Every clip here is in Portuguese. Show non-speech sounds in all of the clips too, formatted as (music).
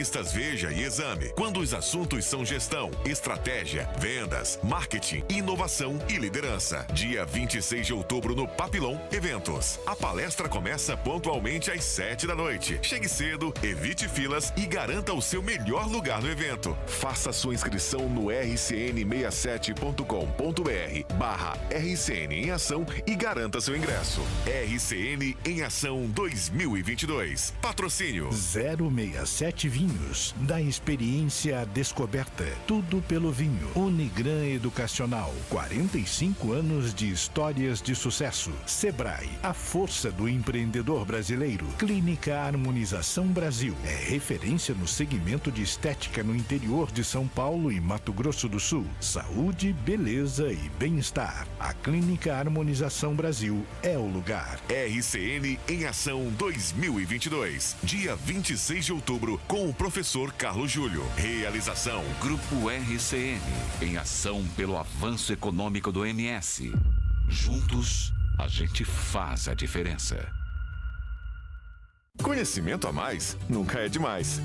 revistas Veja e Exame, quando os assuntos são gestão, estratégia, vendas, marketing, inovação e liderança. Dia 26 de outubro no Papilon Eventos. A palestra começa pontualmente às 7 da noite. Chegue cedo, evite filas e garanta o seu melhor lugar no evento. Faça sua inscrição no rcn67.com.br barra RCN em ação e garanta seu ingresso. RCN em ação 2022. Patrocínio 06720 Vinhos, da experiência à descoberta. Tudo pelo vinho. Unigran Educacional. 45 anos de histórias de sucesso. Sebrae, a força do empreendedor brasileiro. Clínica Harmonização Brasil. É referência no segmento de estética no interior de São Paulo e Mato Grosso do Sul. Saúde, beleza e bem-estar. A Clínica Harmonização Brasil é o lugar. RCN em Ação 2022. Dia 26 de outubro, com o Professor Carlos Júlio. Realização Grupo RCN em ação pelo avanço econômico do MS. Juntos, a gente faz a diferença. Conhecimento a mais nunca é demais.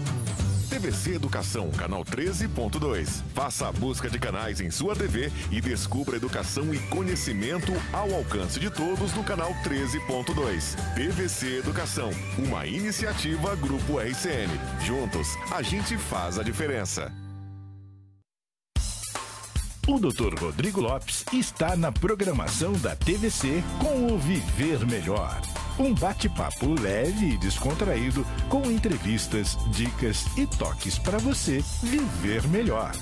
TVC Educação, canal 13.2. Faça a busca de canais em sua TV e descubra educação e conhecimento ao alcance de todos no canal 13.2. TVC Educação, uma iniciativa Grupo RCN. Juntos, a gente faz a diferença. O Dr. Rodrigo Lopes está na programação da TVC com o Viver Melhor. Um bate-papo leve e descontraído com entrevistas, dicas e toques para você viver melhor.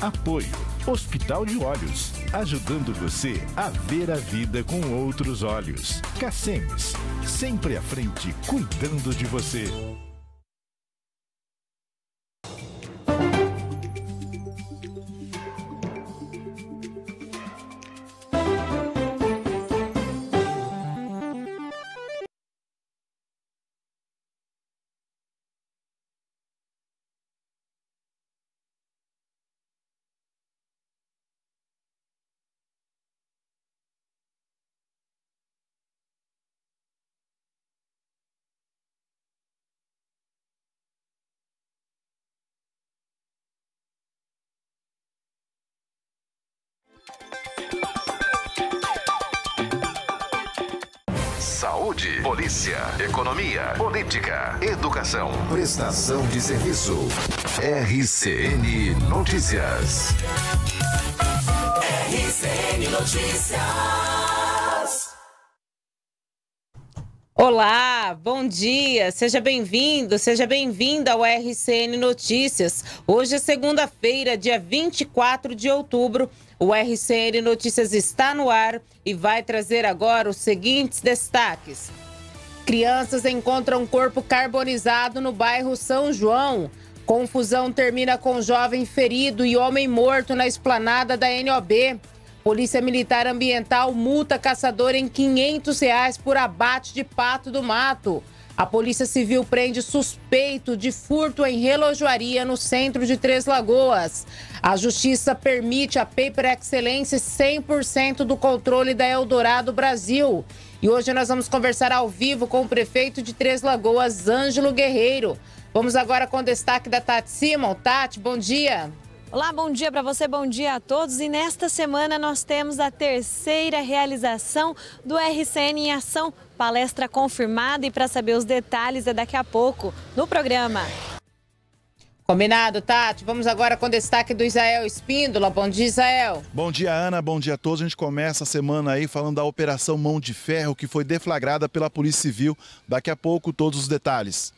Apoio Hospital de Olhos, ajudando você a ver a vida com outros olhos. Cacemes, sempre à frente, cuidando de você. Saúde, polícia, economia, política, educação, prestação de serviço. RCN Notícias. RCN Notícias. Olá, bom dia, seja bem-vindo, seja bem-vinda ao RCN Notícias. Hoje é segunda-feira, dia 24 de outubro o RCN Notícias está no ar e vai trazer agora os seguintes destaques. Crianças encontram corpo carbonizado no bairro São João. Confusão termina com jovem ferido e homem morto na esplanada da NOB. Polícia Militar Ambiental multa caçador em R$ 500 reais por abate de pato do mato. A Polícia Civil prende suspeito de furto em relojoaria no centro de Três Lagoas. A Justiça permite a Paper Excelência 100% do controle da Eldorado Brasil. E hoje nós vamos conversar ao vivo com o prefeito de Três Lagoas, Ângelo Guerreiro. Vamos agora com o destaque da Tati Simon. Tati, bom dia. Olá, bom dia para você, bom dia a todos. E nesta semana nós temos a terceira realização do RCN em Ação palestra confirmada e para saber os detalhes é daqui a pouco no programa. Combinado, Tati. Vamos agora com o destaque do Israel Espíndola. Bom dia, Israel. Bom dia, Ana. Bom dia a todos. A gente começa a semana aí falando da Operação Mão de Ferro, que foi deflagrada pela Polícia Civil. Daqui a pouco, todos os detalhes.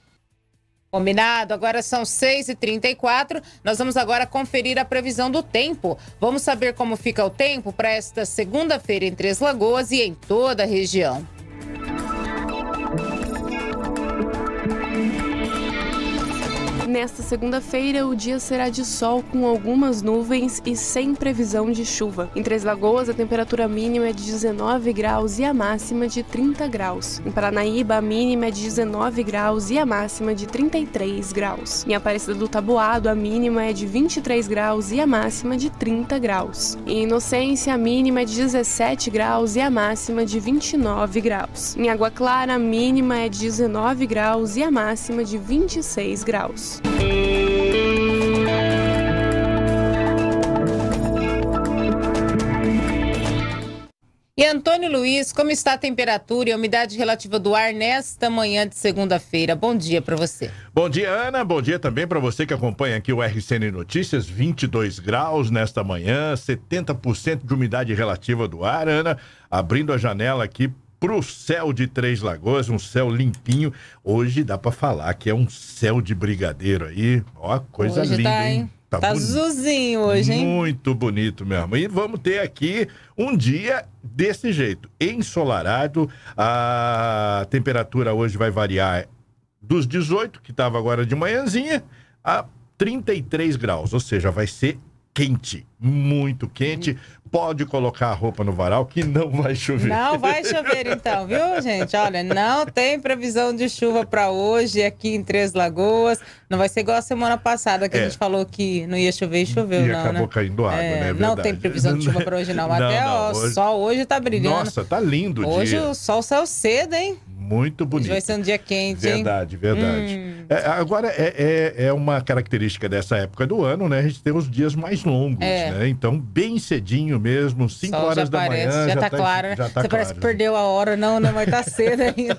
Combinado, agora são 6h34. Nós vamos agora conferir a previsão do tempo. Vamos saber como fica o tempo para esta segunda-feira em Três Lagoas e em toda a região. you. Nesta segunda-feira, o dia será de sol com algumas nuvens e sem previsão de chuva. Em Três Lagoas, a temperatura mínima é de 19 graus e a máxima de 30 graus. Em Paranaíba, a mínima é de 19 graus e a máxima de 33 graus. Em Aparecida do Taboado, a mínima é de 23 graus e a máxima de 30 graus. Em Inocência, a mínima é de 17 graus e a máxima de 29 graus. Em Água Clara, a mínima é de 19 graus e a máxima de 26 graus. E Antônio Luiz, como está a temperatura e a umidade relativa do ar nesta manhã de segunda-feira? Bom dia para você. Bom dia, Ana. Bom dia também para você que acompanha aqui o RCN Notícias. 22 graus nesta manhã, 70% de umidade relativa do ar, Ana. Abrindo a janela aqui pro céu de Três Lagoas, um céu limpinho. Hoje dá para falar que é um céu de brigadeiro aí. Ó, coisa hoje linda, tá, hein? Tá, tá azulzinho hoje, hein? Muito bonito mesmo. E vamos ter aqui um dia desse jeito, ensolarado. A temperatura hoje vai variar dos 18, que estava agora de manhãzinha, a 33 graus, ou seja, vai ser quente, muito quente. Pode colocar a roupa no varal que não vai chover. Não vai chover então, viu, gente? Olha, não tem previsão de chuva para hoje aqui em Três Lagoas. Não vai ser igual a semana passada que é. a gente falou que não ia chover e choveu, e não, né? acabou né? caindo água, é, né? É não tem previsão de chuva para hoje não. (laughs) não Até não, o hoje... sol hoje tá brilhando. Nossa, tá lindo o Hoje dia. o sol saiu cedo, hein? Muito bonito. Hoje vai ser um dia quente. Verdade, hein? verdade. Hum. É, agora, é, é, é, uma característica dessa época do ano, né? A gente tem os dias mais longos, é. né? Então, bem cedinho mesmo, 5 horas da aparece. manhã. Já, já tá, tá claro, né? Tá Você claro, parece que perdeu a hora, não, né? Mas tá cedo ainda.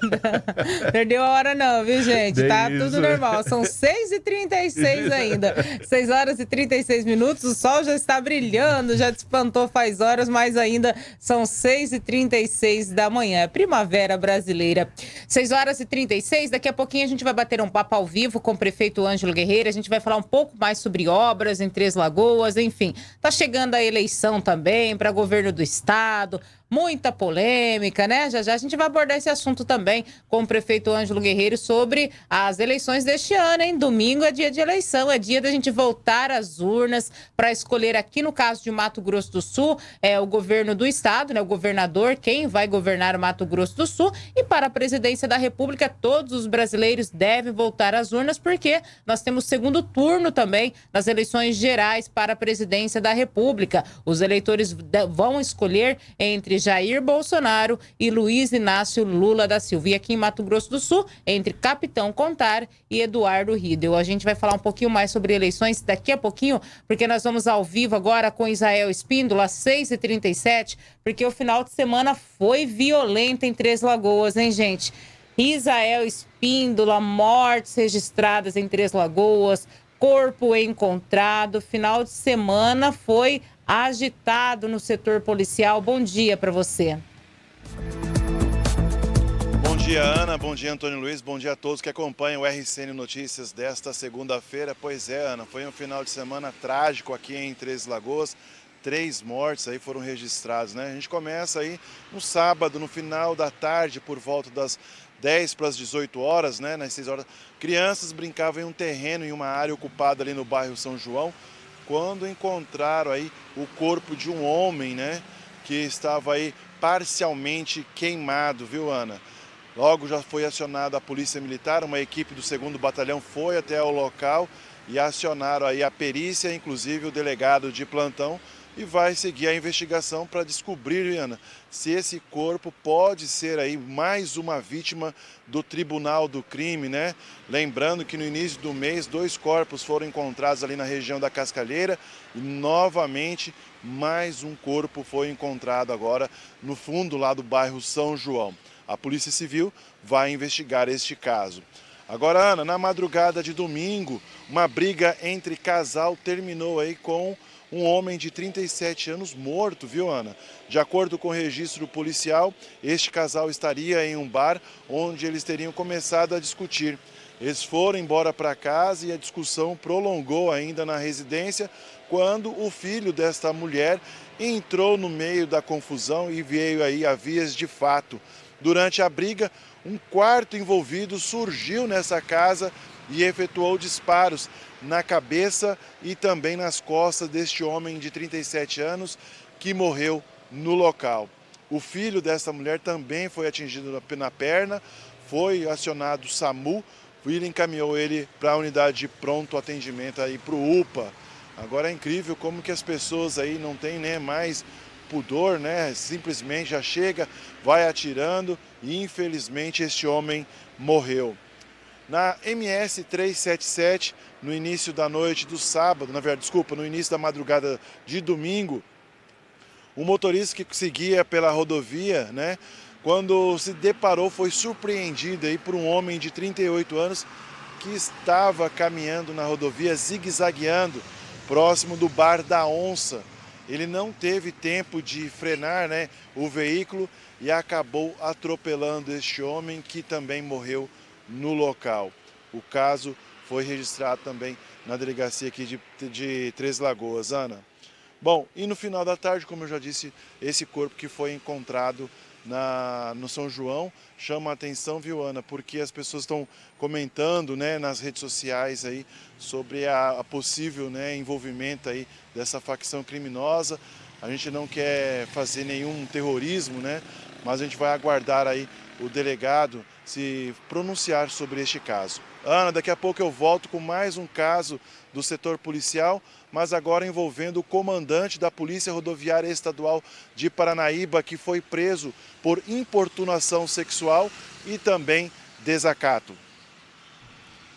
(laughs) perdeu a hora, não, viu, gente? tá isso. tudo normal. São 6h36 (laughs) ainda. 6 horas e 36 minutos. O sol já está brilhando, já despantou faz horas, mas ainda são 6h36 da manhã. Primavera brasileira 6 horas e 36, daqui a pouquinho a gente vai bater um papo ao vivo com o prefeito Ângelo Guerreiro. A gente vai falar um pouco mais sobre obras em Três Lagoas, enfim. Tá chegando a eleição também para governo do estado muita polêmica, né? Já já a gente vai abordar esse assunto também com o prefeito Ângelo Guerreiro sobre as eleições deste ano, hein? Domingo é dia de eleição, é dia da gente voltar às urnas para escolher aqui no caso de Mato Grosso do Sul, é o governo do estado, né? O governador, quem vai governar o Mato Grosso do Sul e para a presidência da República, todos os brasileiros devem voltar às urnas porque nós temos segundo turno também nas eleições gerais para a presidência da República. Os eleitores vão escolher entre entre Jair Bolsonaro e Luiz Inácio Lula da Silva. E aqui em Mato Grosso do Sul, entre Capitão Contar e Eduardo Riedel. A gente vai falar um pouquinho mais sobre eleições daqui a pouquinho, porque nós vamos ao vivo agora com Israel Espíndola, às 6h37, porque o final de semana foi violento em Três Lagoas, hein, gente? Israel Espíndola, mortes registradas em Três Lagoas, corpo encontrado. Final de semana foi agitado no setor policial. Bom dia para você. Bom dia, Ana. Bom dia, Antônio Luiz. Bom dia a todos que acompanham o RCN Notícias desta segunda-feira. Pois é, Ana, foi um final de semana trágico aqui em Três Lagoas três mortes aí foram registradas, né? A gente começa aí no sábado, no final da tarde, por volta das 10 para as 18 horas, né? Nas 6 horas, crianças brincavam em um terreno, em uma área ocupada ali no bairro São João quando encontraram aí o corpo de um homem, né, que estava aí parcialmente queimado, viu, Ana? Logo já foi acionada a Polícia Militar, uma equipe do 2 Batalhão foi até o local e acionaram aí a perícia, inclusive o delegado de plantão, e vai seguir a investigação para descobrir, Ana, se esse corpo pode ser aí mais uma vítima do Tribunal do Crime, né? Lembrando que no início do mês dois corpos foram encontrados ali na região da Cascalheira e novamente mais um corpo foi encontrado agora no fundo lá do bairro São João. A Polícia Civil vai investigar este caso. Agora, Ana, na madrugada de domingo, uma briga entre casal terminou aí com um homem de 37 anos morto, viu, Ana? De acordo com o registro policial, este casal estaria em um bar onde eles teriam começado a discutir. Eles foram embora para casa e a discussão prolongou ainda na residência quando o filho desta mulher entrou no meio da confusão e veio aí a vias de fato. Durante a briga, um quarto envolvido surgiu nessa casa e efetuou disparos na cabeça e também nas costas deste homem de 37 anos que morreu no local. O filho dessa mulher também foi atingido na perna, foi acionado o SAMU, ele encaminhou ele para a unidade de pronto atendimento aí para o UPA. Agora é incrível como que as pessoas aí não têm né, mais pudor, né? Simplesmente já chega, vai atirando e infelizmente este homem morreu na MS 377, no início da noite do sábado, na verdade, desculpa, no início da madrugada de domingo, o motorista que seguia pela rodovia, né, quando se deparou, foi surpreendido aí por um homem de 38 anos que estava caminhando na rodovia, zigue-zagueando, próximo do Bar da Onça. Ele não teve tempo de frenar né, o veículo e acabou atropelando este homem que também morreu no local. O caso foi registrado também na delegacia aqui de, de Três Lagoas. Ana? Bom, e no final da tarde, como eu já disse, esse corpo que foi encontrado na, no São João chama a atenção, viu, Ana? Porque as pessoas estão comentando né, nas redes sociais aí sobre a, a possível né, envolvimento aí dessa facção criminosa. A gente não quer fazer nenhum terrorismo, né? Mas a gente vai aguardar aí o delegado se pronunciar sobre este caso. Ana, daqui a pouco eu volto com mais um caso do setor policial, mas agora envolvendo o comandante da Polícia Rodoviária Estadual de Paranaíba, que foi preso por importunação sexual e também desacato.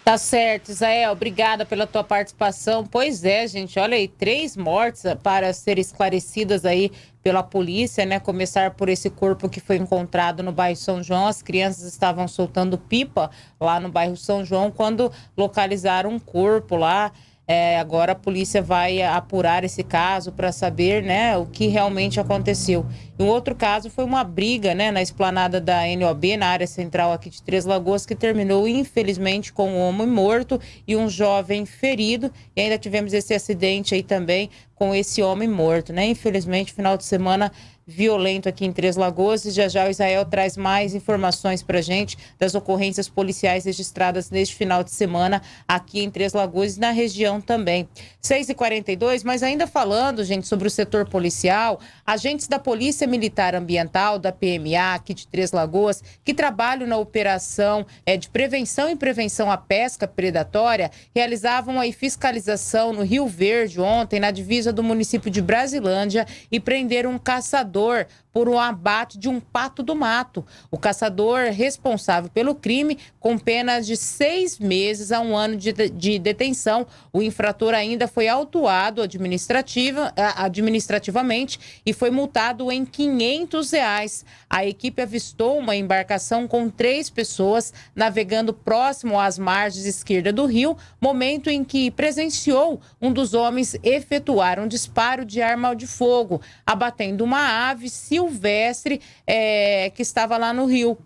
Tá certo, Isael. Obrigada pela tua participação. Pois é, gente. Olha aí, três mortes para serem esclarecidas aí pela polícia, né? Começar por esse corpo que foi encontrado no bairro São João. As crianças estavam soltando pipa lá no bairro São João quando localizaram um corpo lá. É, agora a polícia vai apurar esse caso para saber né, o que realmente aconteceu. E um outro caso foi uma briga né, na esplanada da NOB, na área central aqui de Três Lagoas, que terminou, infelizmente, com um homem morto e um jovem ferido. E ainda tivemos esse acidente aí também com esse homem morto. Né? Infelizmente, final de semana violento aqui em Três Lagoas. E já já o Israel traz mais informações para gente das ocorrências policiais registradas neste final de semana aqui em Três Lagoas e na região também. 6h42, mas ainda falando, gente, sobre o setor policial, agentes da Polícia Militar Ambiental, da PMA, aqui de Três Lagoas, que trabalham na operação é, de prevenção e prevenção à pesca predatória, realizavam aí fiscalização no Rio Verde ontem, na divisa do município de Brasilândia, e prenderam um caçador Or. por um abate de um pato do mato. O caçador responsável pelo crime, com penas de seis meses a um ano de, de detenção, o infrator ainda foi autuado administrativa, eh, administrativamente e foi multado em 500 reais. A equipe avistou uma embarcação com três pessoas navegando próximo às margens esquerda do rio, momento em que presenciou um dos homens efetuar um disparo de arma de fogo, abatendo uma ave silvestre Silvestre, é, que estava lá no Rio.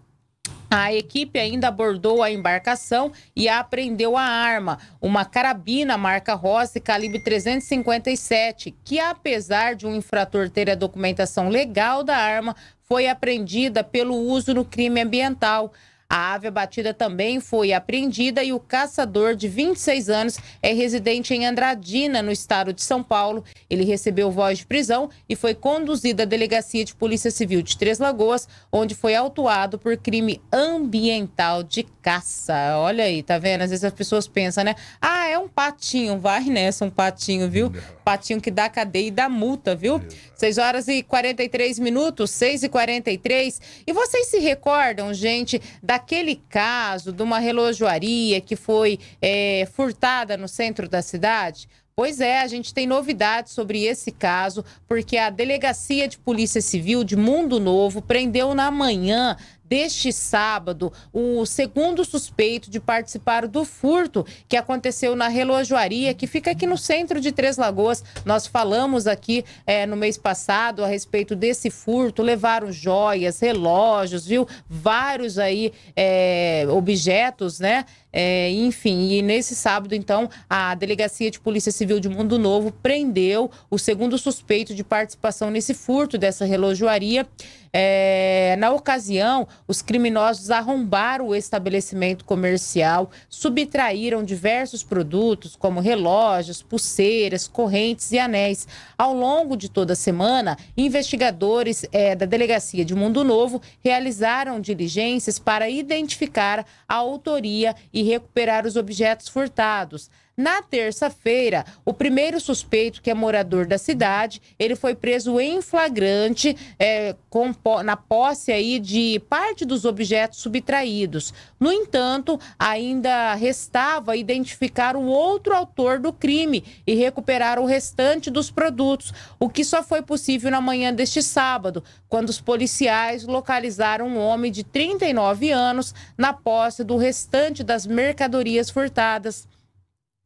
A equipe ainda abordou a embarcação e apreendeu a arma, uma carabina marca Rossi calibre 357, que apesar de um infrator ter a documentação legal da arma, foi apreendida pelo uso no crime ambiental. A ave abatida também foi apreendida e o caçador de 26 anos é residente em Andradina, no estado de São Paulo. Ele recebeu voz de prisão e foi conduzido à delegacia de Polícia Civil de Três Lagoas, onde foi autuado por crime ambiental de caça. Olha aí, tá vendo? Às vezes as pessoas pensam, né? Ah, é um patinho, vai nessa, um patinho, viu? Patinho que dá cadeia e dá multa, viu? 6 horas e 43 minutos, 6 e 43. E vocês se recordam, gente, da aquele caso de uma relojoaria que foi é, furtada no centro da cidade? Pois é, a gente tem novidades sobre esse caso, porque a Delegacia de Polícia Civil de Mundo Novo prendeu na manhã deste sábado o segundo suspeito de participar do furto que aconteceu na relojoaria, que fica aqui no centro de Três Lagoas. Nós falamos aqui é, no mês passado a respeito desse furto, levaram joias, relógios, viu? Vários aí é, objetos, né? É, enfim, e nesse sábado, então, a Delegacia de Polícia Civil de Mundo Novo prendeu o segundo suspeito de participação nesse furto dessa relojoaria. É, na ocasião, os criminosos arrombaram o estabelecimento comercial, subtraíram diversos produtos, como relógios, pulseiras, correntes e anéis. Ao longo de toda a semana, investigadores é, da Delegacia de Mundo Novo realizaram diligências para identificar a autoria e recuperar os objetos furtados. Na terça-feira, o primeiro suspeito, que é morador da cidade, ele foi preso em flagrante é, com, na posse aí de parte dos objetos subtraídos. No entanto, ainda restava identificar o outro autor do crime e recuperar o restante dos produtos, o que só foi possível na manhã deste sábado, quando os policiais localizaram um homem de 39 anos na posse do restante das mercadorias furtadas.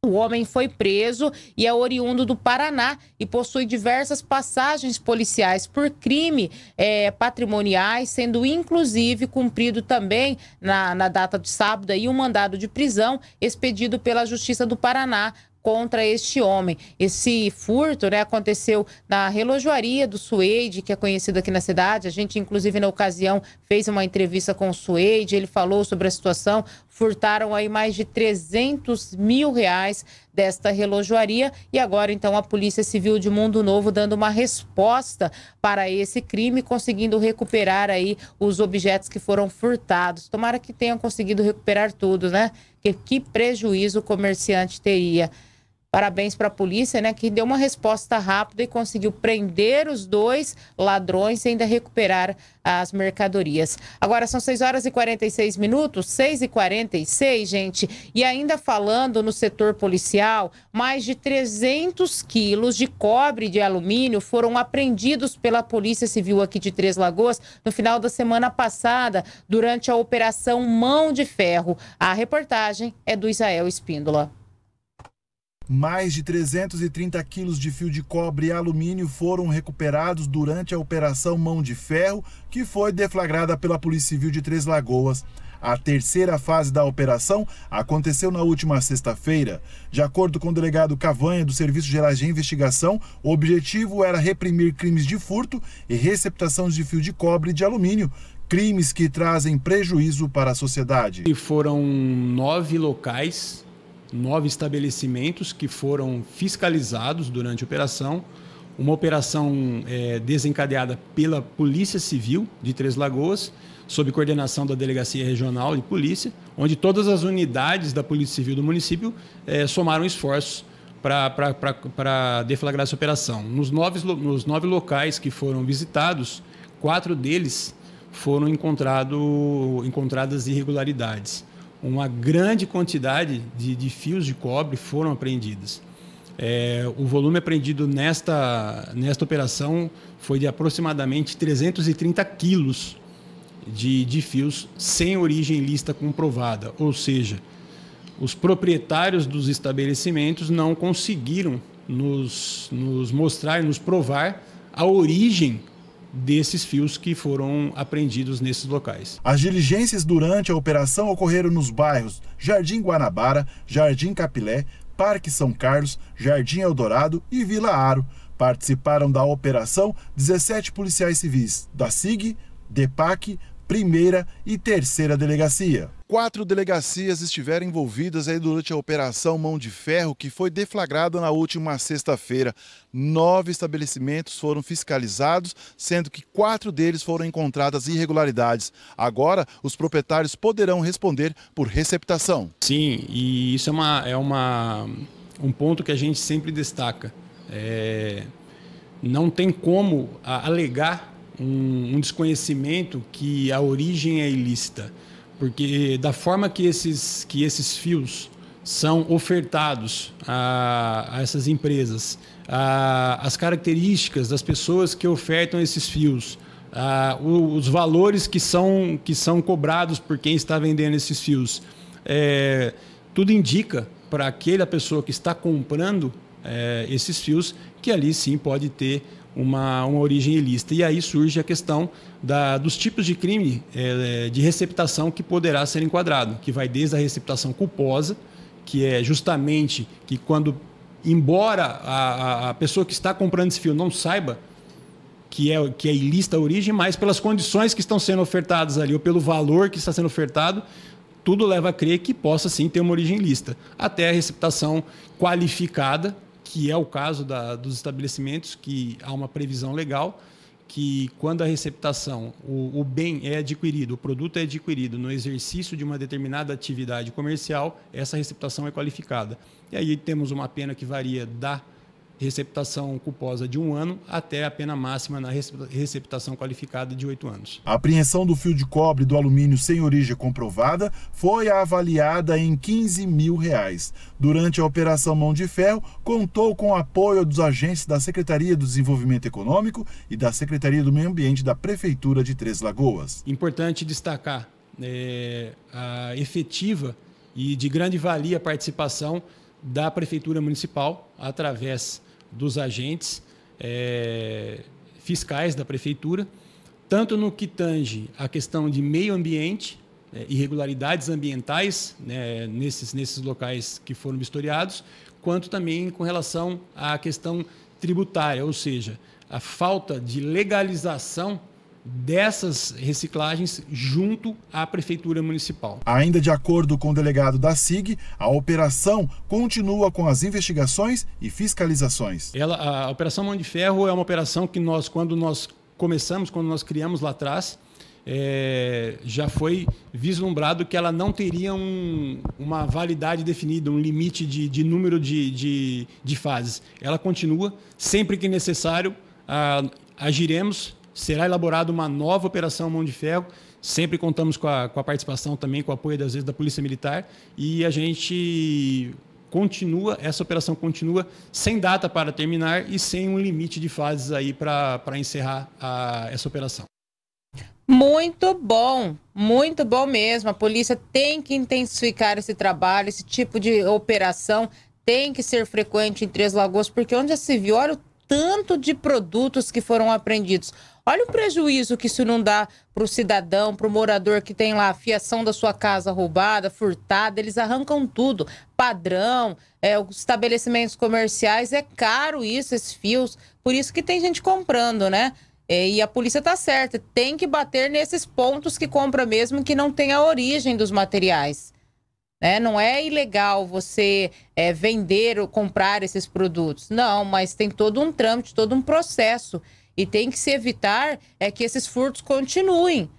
O homem foi preso e é oriundo do Paraná e possui diversas passagens policiais por crime é, patrimoniais, sendo inclusive cumprido também na, na data de sábado aí um mandado de prisão expedido pela Justiça do Paraná contra este homem. Esse furto né, aconteceu na relojoaria do Suede, que é conhecido aqui na cidade. A gente, inclusive, na ocasião, fez uma entrevista com o Suede. Ele falou sobre a situação. Furtaram aí mais de 300 mil reais desta relojoaria. E agora, então, a Polícia Civil de Mundo Novo dando uma resposta para esse crime, conseguindo recuperar aí os objetos que foram furtados. Tomara que tenham conseguido recuperar tudo, né? Que, que prejuízo o comerciante teria. Parabéns para a polícia, né, que deu uma resposta rápida e conseguiu prender os dois ladrões e ainda recuperar as mercadorias. Agora são 6 horas e 46 minutos, 6 e 46, gente. E ainda falando no setor policial, mais de 300 quilos de cobre de alumínio foram apreendidos pela Polícia Civil aqui de Três Lagoas no final da semana passada, durante a Operação Mão de Ferro. A reportagem é do Israel Espíndola. Mais de 330 quilos de fio de cobre e alumínio foram recuperados durante a Operação Mão de Ferro, que foi deflagrada pela Polícia Civil de Três Lagoas. A terceira fase da operação aconteceu na última sexta-feira. De acordo com o delegado Cavanha do Serviço Gerais de Investigação, o objetivo era reprimir crimes de furto e receptação de fio de cobre e de alumínio, crimes que trazem prejuízo para a sociedade. E foram nove locais nove estabelecimentos que foram fiscalizados durante a operação. Uma operação é, desencadeada pela Polícia Civil de Três Lagoas, sob coordenação da Delegacia Regional de Polícia, onde todas as unidades da Polícia Civil do município é, somaram esforços para deflagrar essa operação. Nos nove, nos nove locais que foram visitados, quatro deles foram encontrado, encontradas irregularidades uma grande quantidade de, de fios de cobre foram apreendidos. É, o volume apreendido nesta, nesta operação foi de aproximadamente 330 quilos de, de fios sem origem lista comprovada, ou seja, os proprietários dos estabelecimentos não conseguiram nos, nos mostrar, nos provar a origem desses fios que foram apreendidos nesses locais. As diligências durante a operação ocorreram nos bairros Jardim Guanabara, Jardim Capilé, Parque São Carlos, Jardim Eldorado e Vila Aro. Participaram da operação 17 policiais civis da SIG, DEPAC, Primeira e Terceira Delegacia. Quatro delegacias estiveram envolvidas aí durante a Operação Mão de Ferro, que foi deflagrada na última sexta-feira. Nove estabelecimentos foram fiscalizados, sendo que quatro deles foram encontradas irregularidades. Agora, os proprietários poderão responder por receptação. Sim, e isso é, uma, é uma, um ponto que a gente sempre destaca. É, não tem como alegar um, um desconhecimento que a origem é ilícita. Porque da forma que esses, que esses fios são ofertados a, a essas empresas, a, as características das pessoas que ofertam esses fios, a, os valores que são, que são cobrados por quem está vendendo esses fios, é, tudo indica para aquela pessoa que está comprando é, esses fios que ali sim pode ter uma, uma origem ilícita. E aí surge a questão da, dos tipos de crime é, é, de receptação que poderá ser enquadrado, que vai desde a receptação culposa, que é justamente que quando, embora a, a, pessoa que está comprando esse fio não saiba que é, que é ilícita a origem, mas pelas condições que estão sendo ofertadas ali, ou pelo valor que está sendo ofertado, tudo leva a crer que possa sim ter uma origem ilícita. Até a receptação qualificada, que é o caso da, dos estabelecimentos, que há uma previsão legal que quando a receptação, o, o, bem é adquirido, o produto é adquirido no exercício de uma determinada atividade comercial, essa receptação é qualificada. E aí temos uma pena que varia da receptação culposa de um ano até a pena máxima na receptação qualificada de oito anos. A apreensão do fio de cobre do alumínio sem origem comprovada foi avaliada em 15 mil reais. Durante a Operação Mão de Ferro, contou com o apoio dos agentes da Secretaria do Desenvolvimento Econômico e da Secretaria do Meio Ambiente da Prefeitura de Três Lagoas. Importante destacar é, a efetiva e de grande valia participação da Prefeitura Municipal através dos agentes é, fiscais da prefeitura, tanto no que tange a questão de meio ambiente, é, irregularidades ambientais né, nesses, nesses locais que foram vistoriados, quanto também com relação à questão tributária, ou seja, a falta de legalização dessas reciclagens junto à Prefeitura Municipal. Ainda de acordo com o delegado da SIG, a operação continua com as investigações e fiscalizações. Ela, a Operação Mão de Ferro é uma operação que nós, quando nós começamos, quando nós criamos lá atrás, é, já foi vislumbrado que ela não teria um, uma validade definida, um limite de, de número de, de, de, fases. Ela continua, sempre que necessário, a, agiremos será elaborada uma nova operação Mão de Ferro. Sempre contamos com a, com a participação também, com o apoio, às vezes, da Polícia Militar. E a gente continua, essa operação continua sem data para terminar e sem um limite de fases aí para encerrar a, essa operação. Muito bom, muito bom mesmo. A polícia tem que intensificar esse trabalho, esse tipo de operação tem que ser frequente em Três Lagoas, porque onde já se viu, olha o tanto de produtos que foram apreendidos. Olha o prejuízo que isso não dá para o cidadão, para o morador que tem lá a fiação da sua casa roubada, furtada, eles arrancam tudo. Padrão, é, os estabelecimentos comerciais, é caro isso, esses fios. Por isso que tem gente comprando, né? É, e a polícia tá certa, tem que bater nesses pontos que compra mesmo que não tem a origem dos materiais. Né? Não é ilegal você é, vender ou comprar esses produtos. Não, mas tem todo um trâmite, todo um processo e tem que se evitar é que esses furtos continuem.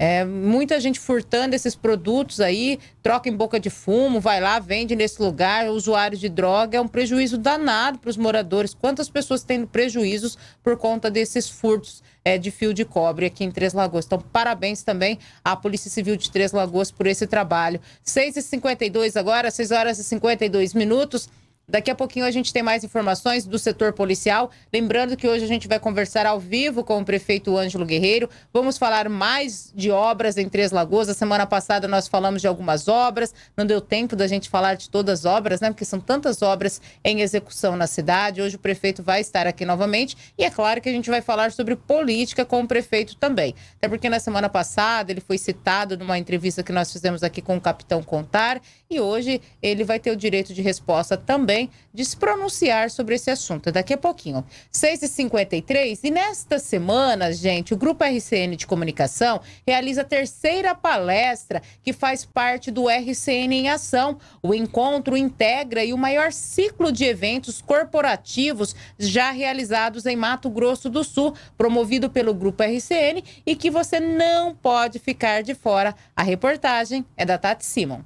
É, muita gente furtando esses produtos aí, troca em boca de fumo, vai lá, vende nesse lugar, usuário de droga, é um prejuízo danado para os moradores. Quantas pessoas tendo prejuízos por conta desses furtos é, de fio de cobre aqui em Três Lagoas? Então, parabéns também à Polícia Civil de Três Lagoas por esse trabalho. 6h52 agora, 6 horas e 52 minutos. Daqui a pouquinho a gente tem mais informações do setor policial. Lembrando que hoje a gente vai conversar ao vivo com o prefeito Ângelo Guerreiro. Vamos falar mais de obras em Três Lagoas. A semana passada nós falamos de algumas obras. Não deu tempo da gente falar de todas as obras, né? Porque são tantas obras em execução na cidade. Hoje o prefeito vai estar aqui novamente. E é claro que a gente vai falar sobre política com o prefeito também. Até porque na semana passada ele foi citado numa entrevista que nós fizemos aqui com o capitão Contar e hoje ele vai ter o direito de resposta também de se pronunciar sobre esse assunto. Daqui a pouquinho, 6h53. E nesta semana, gente, o Grupo RCN de Comunicação realiza a terceira palestra que faz parte do RCN em Ação. O encontro integra e o maior ciclo de eventos corporativos já realizados em Mato Grosso do Sul, promovido pelo Grupo RCN e que você não pode ficar de fora. A reportagem é da Tati Simon.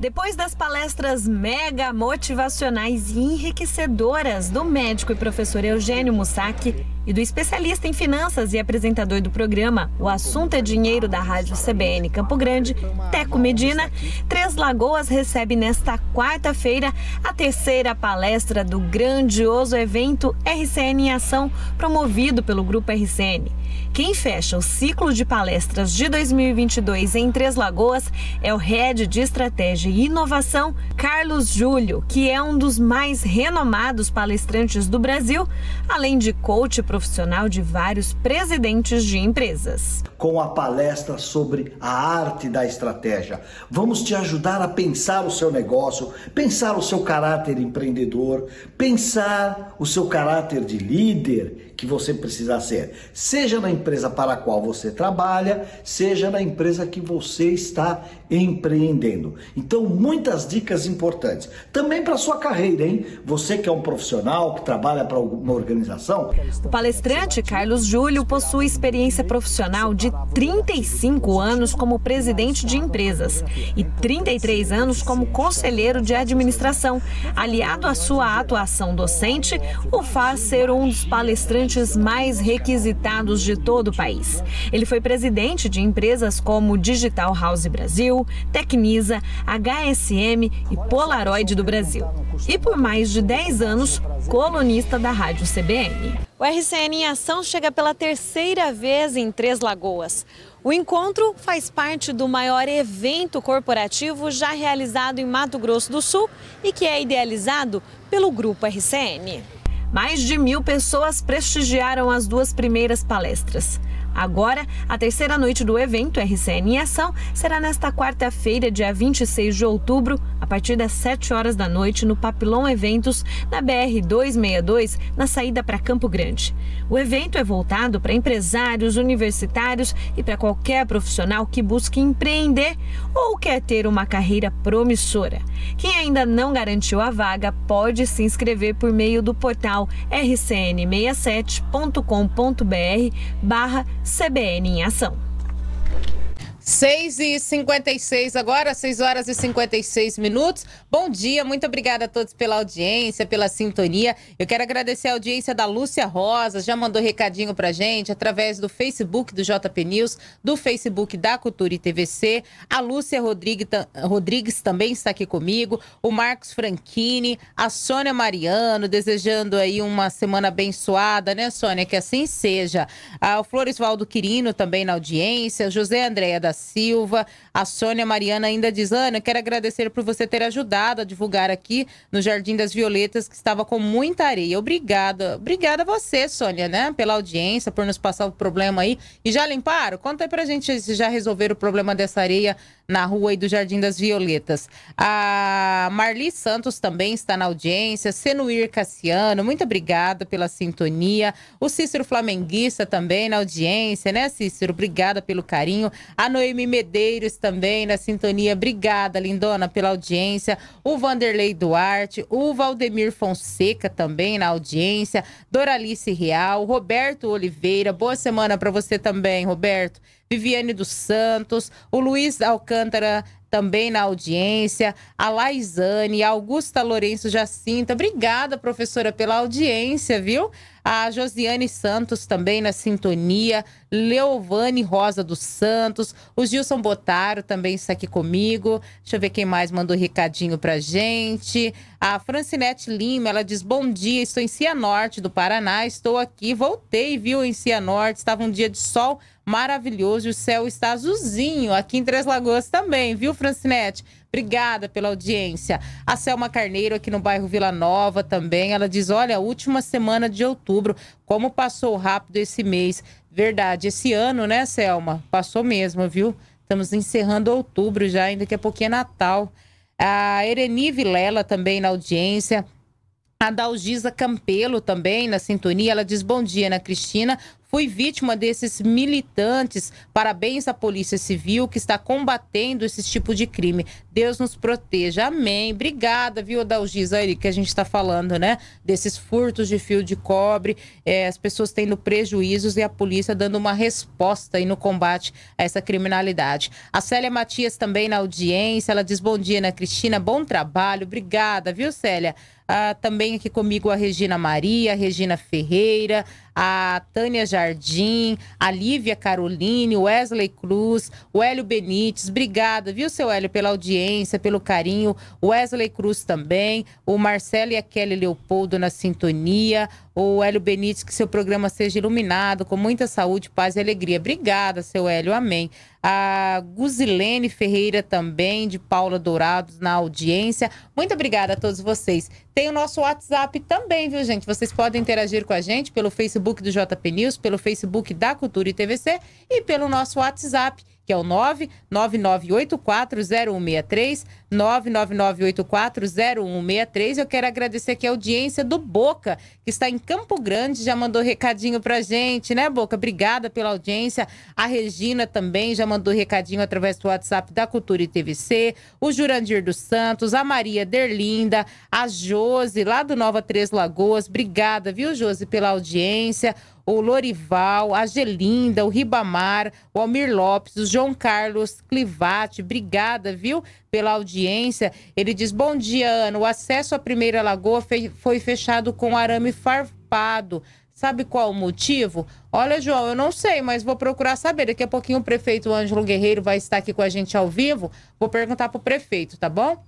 Depois das palestras mega motivacionais e enriquecedoras do médico e professor Eugênio Mussac, e do especialista em finanças e apresentador do programa O Assunto é Dinheiro da Rádio CBN Campo Grande, Teco Medina, Três Lagoas recebe nesta quarta-feira a terceira palestra do grandioso evento RCN em Ação, promovido pelo Grupo RCN. Quem fecha o ciclo de palestras de 2022 em Três Lagoas é o head de estratégia e inovação, Carlos Júlio, que é um dos mais renomados palestrantes do Brasil, além de coach profissional de vários presidentes de empresas. Com a palestra sobre a arte da estratégia, vamos te ajudar a pensar o seu negócio, pensar o seu caráter empreendedor, pensar o seu caráter de líder que você precisa ser, seja na empresa para a qual você trabalha, seja na empresa que você está empreendendo. Então, muitas dicas importantes. Também para sua carreira, hein? Você que é um profissional que trabalha para uma organização. O palestrante Carlos Júlio possui experiência profissional de 35 anos como presidente de empresas e 33 anos como conselheiro de administração. Aliado à sua atuação docente, o faz ser um dos palestrantes estudantes mais requisitados de todo o país. Ele foi presidente de empresas como Digital House Brasil, Tecnisa, HSM e Polaroid do Brasil. E por mais de 10 anos, colunista da Rádio CBN. O RCN em Ação chega pela terceira vez em Três Lagoas. O encontro faz parte do maior evento corporativo já realizado em Mato Grosso do Sul e que é idealizado pelo Grupo RCN. Mais de mil pessoas prestigiaram as duas primeiras palestras. Agora, a terceira noite do evento RCN em Ação será nesta quarta-feira, dia 26 de outubro, a partir das 7 horas da noite, no Papilon Eventos, na BR 262, na saída para Campo Grande. O evento é voltado para empresários, universitários e para qualquer profissional que busque empreender ou quer ter uma carreira promissora. Quem ainda não garantiu a vaga pode se inscrever por meio do portal rcn67.com.br barra CBN em Ação. 6 e 56 agora, 6 horas e 56 minutos. Bom dia, muito obrigada a todos pela audiência, pela sintonia. Eu quero agradecer a audiência da Lúcia Rosa, já mandou recadinho pra gente através do Facebook do JP News, do Facebook da Cultura e TVC. A Lúcia Rodrigues, também está aqui comigo, o Marcos Franchini, a Sônia Mariano, desejando aí uma semana abençoada, né, Sônia? Que assim seja. Ah, o Floresvaldo Quirino também na audiência, José Andréa da Silva. A Sônia Mariana ainda diz: Ana, quero agradecer por você ter ajudado a divulgar aqui no Jardim das Violetas, que estava com muita areia. Obrigada. Obrigada a você, Sônia, né? Pela audiência, por nos passar o problema aí. E já limparam? Conta aí pra gente se já resolveram o problema dessa areia na rua do Jardim das Violetas. A Marli Santos também está na audiência, Senuir Cassiano, muito obrigada pela sintonia. O Cícero Flamenguista também na audiência, né, Cícero? Obrigada pelo carinho. A Noemi Medeiros também na sintonia. Obrigada, lindona, pela audiência. O Vanderlei Duarte, o Valdemir Fonseca também na audiência. Doralice Real, Roberto Oliveira. Boa semana para você também, Roberto. Viviane dos Santos, o Luiz Alcântara também na audiência, a Laizane, a Augusta Lourenço Jacinta. Obrigada, professora, pela audiência, viu? A Josiane Santos também na sintonia, Leovane Rosa dos Santos, o Gilson Botaro também está aqui comigo. Deixa eu ver quem mais mandou recadinho pra gente. A Francinete Lima, ela diz: "Bom dia, estou em Cianorte do Paraná, estou aqui, voltei, viu, em Cianorte, estava um dia de sol maravilhoso e o céu está azulzinho aqui em Três Lagoas também, viu, Francinete, obrigada pela audiência. A Selma Carneiro, aqui no bairro Vila Nova também, ela diz: Olha, última semana de outubro, como passou rápido esse mês. Verdade, esse ano, né, Selma? Passou mesmo, viu? Estamos encerrando outubro já, ainda daqui a pouquinho é Natal. A Ereni Vilela também na audiência. A Dalgisa Campelo também na sintonia, ela diz bom dia, Ana Cristina. Fui vítima desses militantes. Parabéns à Polícia Civil que está combatendo esse tipo de crime. Deus nos proteja. Amém. Obrigada, viu, Dalgisa, é aí que a gente está falando, né? Desses furtos de fio de cobre, é, as pessoas tendo prejuízos e a polícia dando uma resposta aí no combate a essa criminalidade. A Célia Matias também na audiência, ela diz bom dia, Ana Cristina, bom trabalho. Obrigada, viu, Célia? Ah, também aqui comigo a Regina Maria, a Regina Ferreira, a Tânia Jardim, a Lívia Caroline, Wesley Cruz, o Hélio Benites. Obrigada, viu, seu Hélio, pela audiência, pelo carinho. Wesley Cruz também, o Marcelo e a Kelly Leopoldo na sintonia, o Hélio Benítez, que seu programa seja iluminado com muita saúde, paz e alegria. Obrigada, seu Hélio, amém. A Guzilene Ferreira também, de Paula Dourados, na audiência. Muito obrigada a todos vocês. Tem o nosso WhatsApp também, viu, gente? Vocês podem interagir com a gente pelo Facebook do JP News, pelo Facebook da Cultura e TVC e pelo nosso WhatsApp, que é o 999840163, 999840163. Eu quero agradecer aqui a audiência do Boca, que está em Campo Grande, já mandou recadinho pra gente, né, Boca? Obrigada pela audiência. A Regina também já mandou recadinho através do WhatsApp da Cultura e TVC, o Jurandir dos Santos, a Maria Derlinda, a Josi, lá do Nova Três Lagoas. Obrigada, viu, Josi, pela audiência o Lorival, a Gelinda, o Ribamar, o Almir Lopes, o João Carlos Clivate. Obrigada, viu, pela audiência. Ele diz: Bom dia, Ana. O acesso à primeira lagoa foi fechado com arame farpado. Sabe qual o motivo? Olha, João, eu não sei, mas vou procurar saber. Daqui a pouquinho o prefeito Ângelo Guerreiro vai estar aqui com a gente ao vivo. Vou perguntar para o prefeito, tá bom?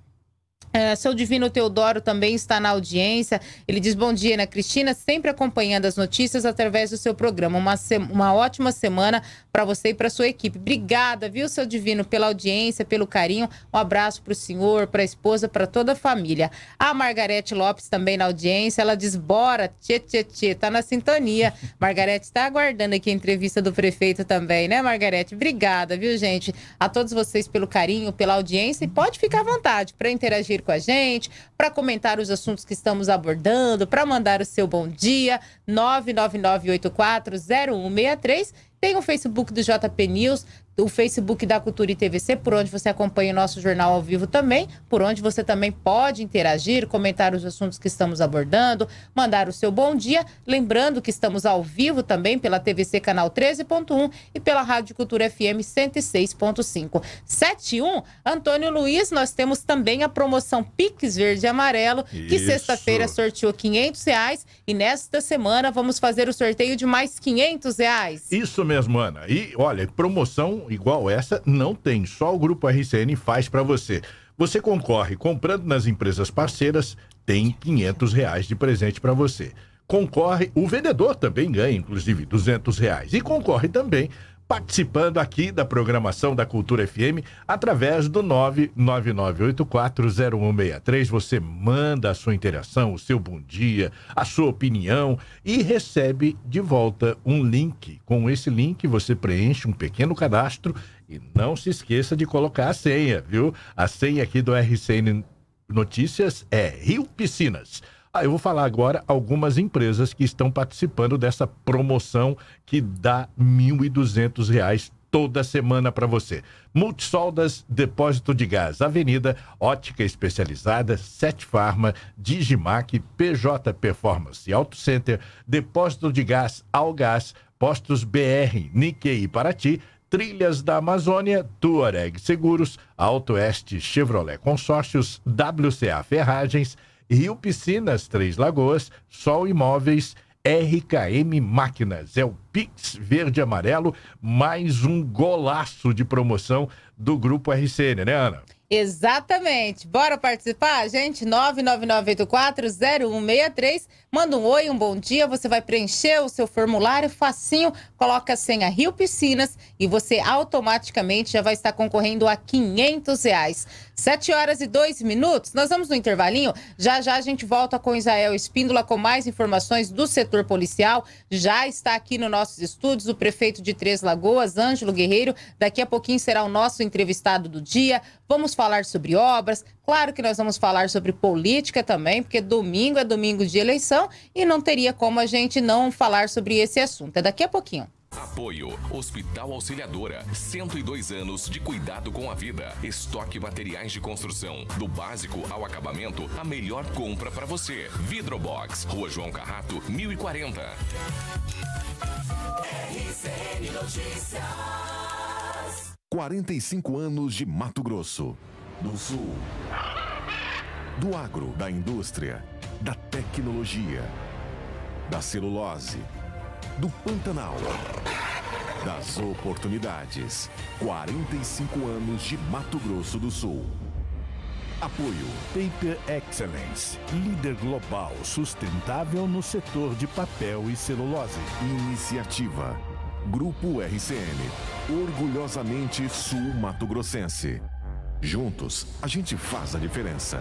É, seu Divino Teodoro também está na audiência. Ele diz: Bom dia, Ana Cristina, sempre acompanhando as notícias através do seu programa. Uma, se... uma ótima semana para você e para sua equipe. Obrigada, viu, seu Divino, pela audiência, pelo carinho. Um abraço para o senhor, para a esposa, para toda a família. A Margarete Lopes também na audiência. Ela diz: Bora, tchê, tchê, tchê. Tá na sintonia. (laughs) Margarete está aguardando aqui a entrevista do prefeito também, né, Margarete? Obrigada, viu, gente? A todos vocês pelo carinho, pela audiência. E pode ficar à vontade para interagir interagir com a gente, para comentar os assuntos que estamos abordando, para mandar o seu bom dia, 999840163. Tem o Facebook do JP News o Facebook da Cultura e TVC, por onde você acompanha o nosso jornal ao vivo também, por onde você também pode interagir, comentar os assuntos que estamos abordando, mandar o seu bom dia. Lembrando que estamos ao vivo também pela TVC Canal 13.1 e pela Rádio Cultura FM 106.5. 71, Antônio Luiz, nós temos também a promoção Pix Verde e Amarelo, que sexta-feira sorteou 500 reais e nesta semana vamos fazer o sorteio de mais 500 reais. Isso mesmo, Ana. E olha, promoção igual essa não tem, só o grupo RCN faz para você. Você concorre comprando nas empresas parceiras, tem 500 reais de presente para você. Concorre, o vendedor também ganha, inclusive, 200 reais. E concorre também participando aqui da programação da Cultura FM através do 999840163. Você manda a sua interação, o seu bom dia, a sua opinião e recebe de volta um link. Com esse link você preenche um pequeno cadastro e não se esqueça de colocar a senha, viu? A senha aqui do RCN Notícias é Rio Piscinas. Ah, eu vou falar agora algumas empresas que estão participando dessa promoção que dá R$ 1.200 toda semana para você. Multisoldas Depósito de Gás, Avenida, Ótica Especializada, Sete Farma, Digimac, PJ Performance, Auto Center, Depósito de Gás, Algás, Postos BR, Nike e Paraty, Trilhas da Amazônia, Tuareg Seguros, Alto Oeste Chevrolet Consórcios, WCA Ferragens, Rio Piscinas, Três Lagoas, Sol Imóveis, RKM Máquinas. É o Pix Verde Amarelo, mais um golaço de promoção do Grupo RCN, né, Ana? Exatamente. Bora participar, gente? 999840163. Manda um oi, um bom dia. Você vai preencher o seu formulário facinho coloca a senha Rio Piscinas e você automaticamente já vai estar concorrendo a 500 reais. sete horas e dois minutos, nós vamos no intervalinho. Já já a gente volta com Israel Espíndola com mais informações do setor policial. Já está aqui nos nossos estúdios o prefeito de Três Lagoas, Ângelo Guerreiro. Daqui a pouquinho será o nosso entrevistado do dia. Vamos falar sobre obras, Claro que nós vamos falar sobre política também, porque domingo é domingo de eleição e não teria como a gente não falar sobre esse assunto. É daqui a pouquinho. Apoio Hospital Auxiliadora, 102 anos de cuidado com a vida. Estoque materiais de construção, do básico ao acabamento, a melhor compra para você. Vidrobox, Rua João Carrato, 1040. RCN Notícias. 45 anos de Mato Grosso do Sul. Do agro, da indústria, da tecnologia, da celulose, do Pantanal, das oportunidades. 45 anos de Mato Grosso do Sul. Apoio Paper Excellence, líder global sustentável no setor de papel e celulose. Iniciativa Grupo RCN, orgulhosamente sul-mato-grossense. Juntos, a gente faz a diferença.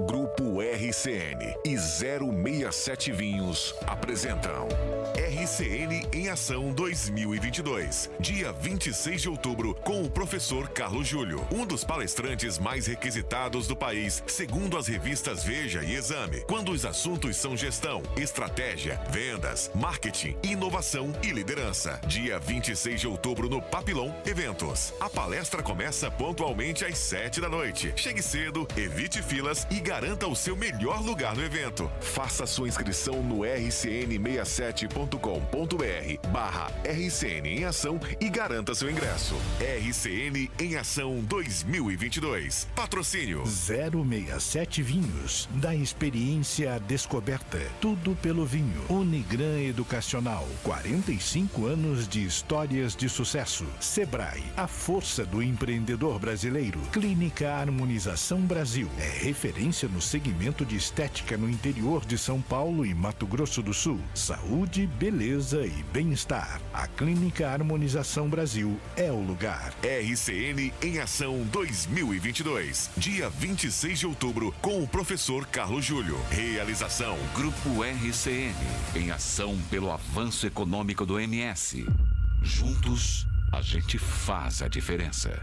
Grupo RCN e 067 Vinhos apresentam RCN em Ação 2022, dia 26 de outubro, com o professor Carlos Júlio, um dos palestrantes mais requisitados do país, segundo as revistas Veja e Exame, quando os assuntos são gestão, estratégia, vendas, marketing, inovação e liderança. Dia 26 de outubro no Papilon Eventos. A palestra começa pontualmente às 7 da noite. Chegue cedo, evite filas e garanta o seu melhor lugar no evento. Faça sua inscrição no rcn67.com.br barra RCN em Ação e garanta seu ingresso. RCN em Ação 2022. Patrocínio 067 Vinhos. Da experiência à descoberta. Tudo pelo vinho. Unigran Educacional. 45 anos de histórias de sucesso. Sebrae. A força do empreendedor brasileiro. Clínica Harmonização Brasil. É referência referência no segmento de estética no interior de São Paulo e Mato Grosso do Sul. Saúde, beleza e bem-estar. A Clínica Harmonização Brasil é o lugar. RCN em Ação 2022. Dia 26 de outubro com o professor Carlos Júlio. Realização Grupo RCN em ação pelo avanço econômico do MS. Juntos, a gente faz a diferença.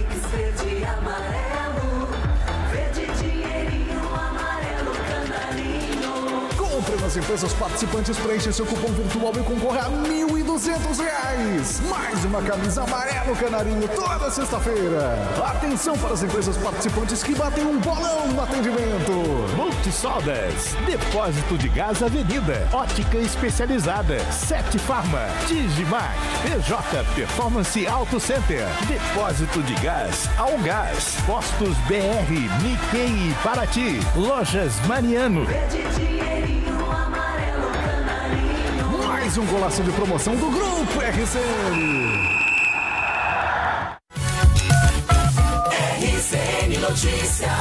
as empresas participantes preenchem seu cupom virtual e concorra a R$ 1.200. Mais uma camisa no canarinho toda sexta-feira. Atenção para as empresas participantes que batem um bolão no atendimento. Multisoldas, Depósito de Gás Avenida, Ótica Especializada, Sete Farma, Digimac, PJ Performance Auto Center, Depósito de Gás, Algás, Postos BR, e Paraty, Lojas Mariano. Pede mais um golaço de promoção do Grupo RCN. RCN Notícias.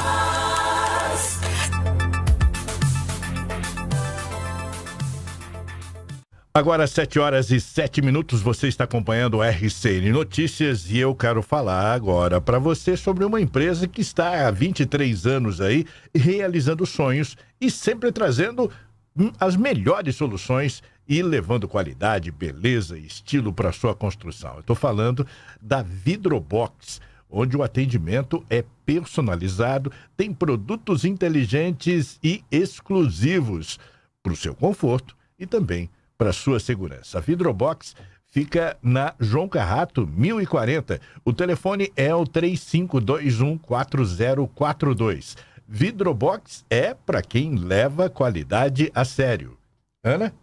Agora, 7 horas e 7 minutos, você está acompanhando o RCN Notícias e eu quero falar agora para você sobre uma empresa que está há 23 anos aí realizando sonhos e sempre trazendo as melhores soluções e levando qualidade, beleza e estilo para sua construção. Eu estou falando da Vidrobox, onde o atendimento é personalizado, tem produtos inteligentes e exclusivos para o seu conforto e também para sua segurança. A Vidrobox fica na João Carrato 1040. O telefone é o 35214042. Vidrobox é para quem leva qualidade a sério. Ana?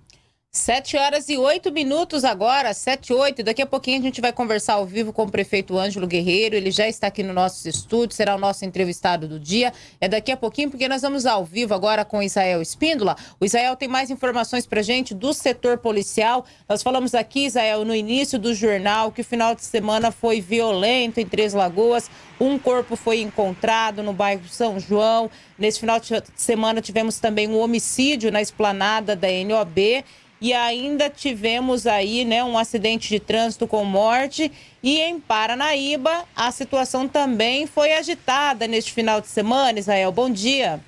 Sete horas e oito minutos agora, sete oito. Daqui a pouquinho a gente vai conversar ao vivo com o prefeito Ângelo Guerreiro. Ele já está aqui no nosso estúdio, será o nosso entrevistado do dia. É daqui a pouquinho, porque nós vamos ao vivo agora com Israel Espíndola. O Israel tem mais informações para gente do setor policial. Nós falamos aqui, Israel, no início do jornal, que o final de semana foi violento em Três Lagoas. Um corpo foi encontrado no bairro São João. Nesse final de semana tivemos também um homicídio na esplanada da NOB. E ainda tivemos aí né, um acidente de trânsito com morte. E em Paranaíba, a situação também foi agitada neste final de semana. Israel, bom dia.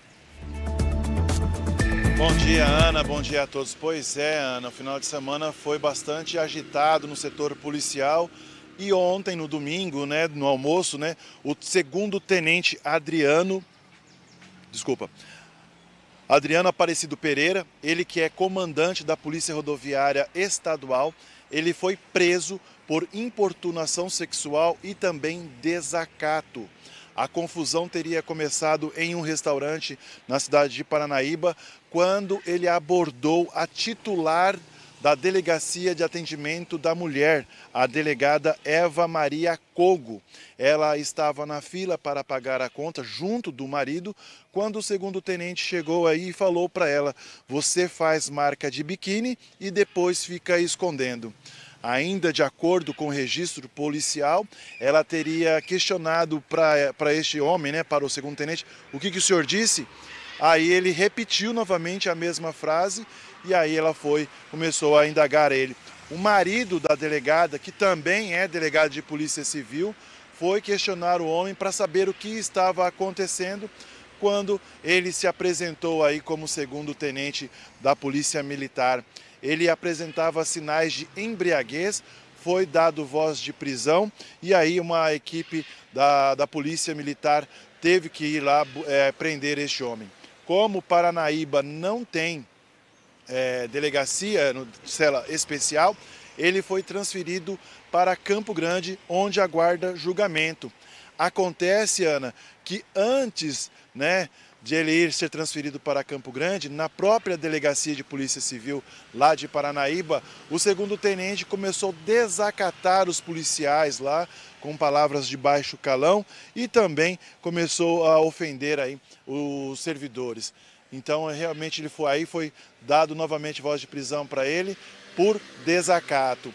Bom dia, Ana. Bom dia a todos. Pois é, Ana, o final de semana foi bastante agitado no setor policial. E ontem, no domingo, né, no almoço, né, o segundo tenente Adriano, desculpa, Adriano Aparecido Pereira, ele que é comandante da Polícia Rodoviária Estadual, ele foi preso por importunação sexual e também desacato. A confusão teria começado em um restaurante na cidade de Paranaíba, quando ele abordou a titular da Delegacia de Atendimento da Mulher, a delegada Eva Maria Cogo. Ela estava na fila para pagar a conta junto do marido quando o segundo tenente chegou aí e falou para ela: "Você faz marca de biquíni e depois fica escondendo". Ainda de acordo com o registro policial, ela teria questionado para este homem, né, para o segundo tenente, o que, que o senhor disse? Aí ele repetiu novamente a mesma frase e aí ela foi, começou a indagar ele. O marido da delegada, que também é delegado de polícia civil, foi questionar o homem para saber o que estava acontecendo quando ele se apresentou aí como segundo tenente da Polícia Militar. Ele apresentava sinais de embriaguez, foi dado voz de prisão e aí uma equipe da, da Polícia Militar teve que ir lá é, prender este homem. Como Paranaíba não tem é, delegacia, no cela especial, ele foi transferido para Campo Grande, onde aguarda julgamento. Acontece, Ana, que antes né, de ele ir ser transferido para Campo Grande, na própria delegacia de Polícia Civil lá de Paranaíba, o segundo tenente começou a desacatar os policiais lá com palavras de baixo calão e também começou a ofender aí os servidores. Então, realmente, ele foi, aí foi dado novamente voz de prisão para ele por desacato.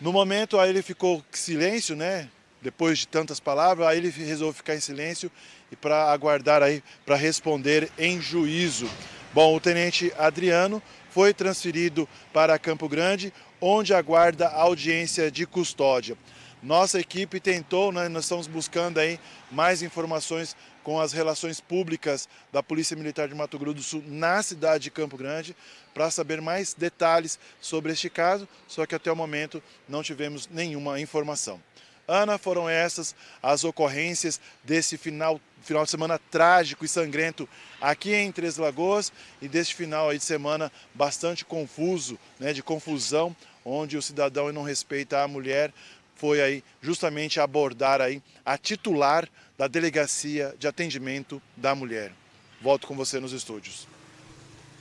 No momento, aí ele ficou silêncio, né? Depois de tantas palavras, aí ele resolveu ficar em silêncio e para aguardar aí para responder em juízo. Bom, o tenente Adriano foi transferido para Campo Grande, onde aguarda audiência de custódia. Nossa equipe tentou, né, nós estamos buscando aí mais informações com as relações públicas da Polícia Militar de Mato Grosso do Sul na cidade de Campo Grande para saber mais detalhes sobre este caso, só que até o momento não tivemos nenhuma informação. Ana, foram essas as ocorrências desse final, final de semana trágico e sangrento aqui em Três Lagoas e deste final de semana bastante confuso, né, de confusão, onde o cidadão não respeita a mulher, foi aí justamente abordar aí a titular da Delegacia de Atendimento da Mulher. Volto com você nos estúdios.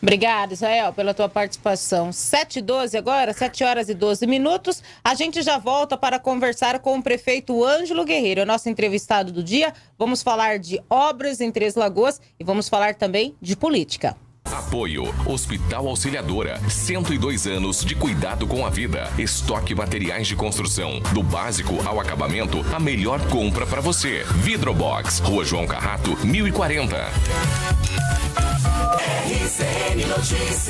Obrigada, Israel, pela tua participação. 7 h 12 agora, 7 horas e 12 minutos. A gente já volta para conversar com o prefeito Ângelo Guerreiro, nosso entrevistado do dia. Vamos falar de obras em Três Lagoas e vamos falar também de política. Apoio Hospital Auxiliadora, 102 anos de cuidado com a vida. Estoque materiais de construção, do básico ao acabamento, a melhor compra para você. Vidrobox, Rua João Carrato, 1040. RCN Notícias.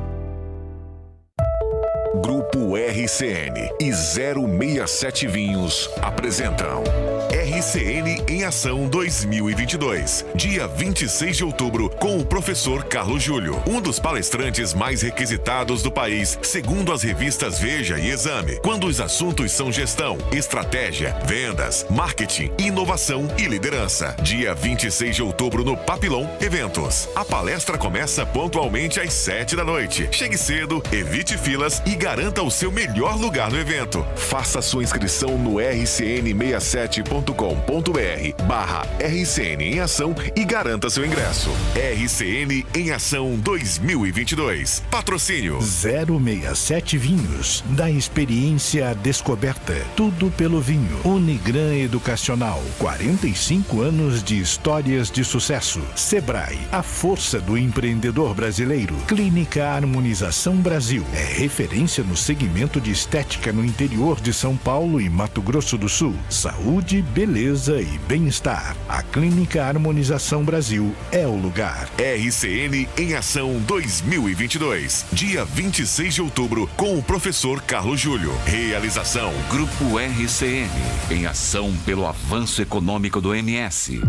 Grupo RCN e 067 Vinhos apresentam. RCN em Ação 2022, dia 26 de outubro, com o professor Carlos Júlio, um dos palestrantes mais requisitados do país, segundo as revistas Veja e Exame, quando os assuntos são gestão, estratégia, vendas, marketing, inovação e liderança. Dia 26 de outubro no Papilon Eventos. A palestra começa pontualmente às 7 da noite. Chegue cedo, evite filas e garanta o seu melhor lugar no evento. Faça sua inscrição no rcn67.com rcn.com.br barra RCN em Ação e garanta seu ingresso. RCN em Ação 2022. Patrocínio 067 Vinhos. Da experiência à descoberta. Tudo pelo vinho. Unigran Educacional. 45 anos de histórias de sucesso. Sebrae. A força do empreendedor brasileiro. Clínica Harmonização Brasil. É referência no segmento de estética no interior de São Paulo e Mato Grosso do Sul. Saúde, beleza e bem-estar. A Clínica Harmonização Brasil é o lugar. RCN em Ação 2022, dia 26 de outubro, com o professor Carlos Júlio. Realização: Grupo RCN em Ação pelo Avanço Econômico do MS.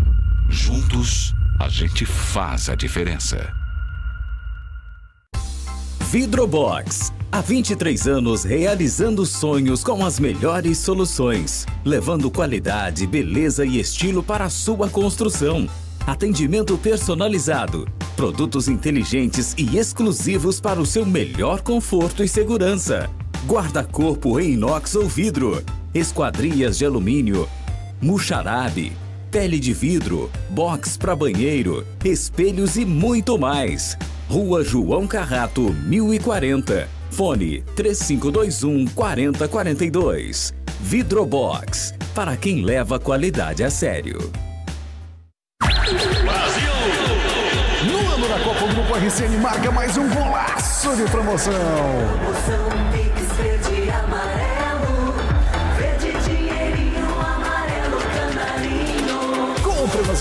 Juntos, a gente faz a diferença. Vidrobox. Há 23 anos realizando sonhos com as melhores soluções, levando qualidade, beleza e estilo para a sua construção. Atendimento personalizado, produtos inteligentes e exclusivos para o seu melhor conforto e segurança. Guarda-corpo em inox ou vidro, esquadrias de alumínio, muxarabe, pele de vidro, box para banheiro, espelhos e muito mais. Rua João Carrato, 1040. Fone 3521 4042. Vidrobox, para quem leva qualidade a sério. Brasil! No ano da Copa, o Grupo RCN marca mais um golaço de promoção.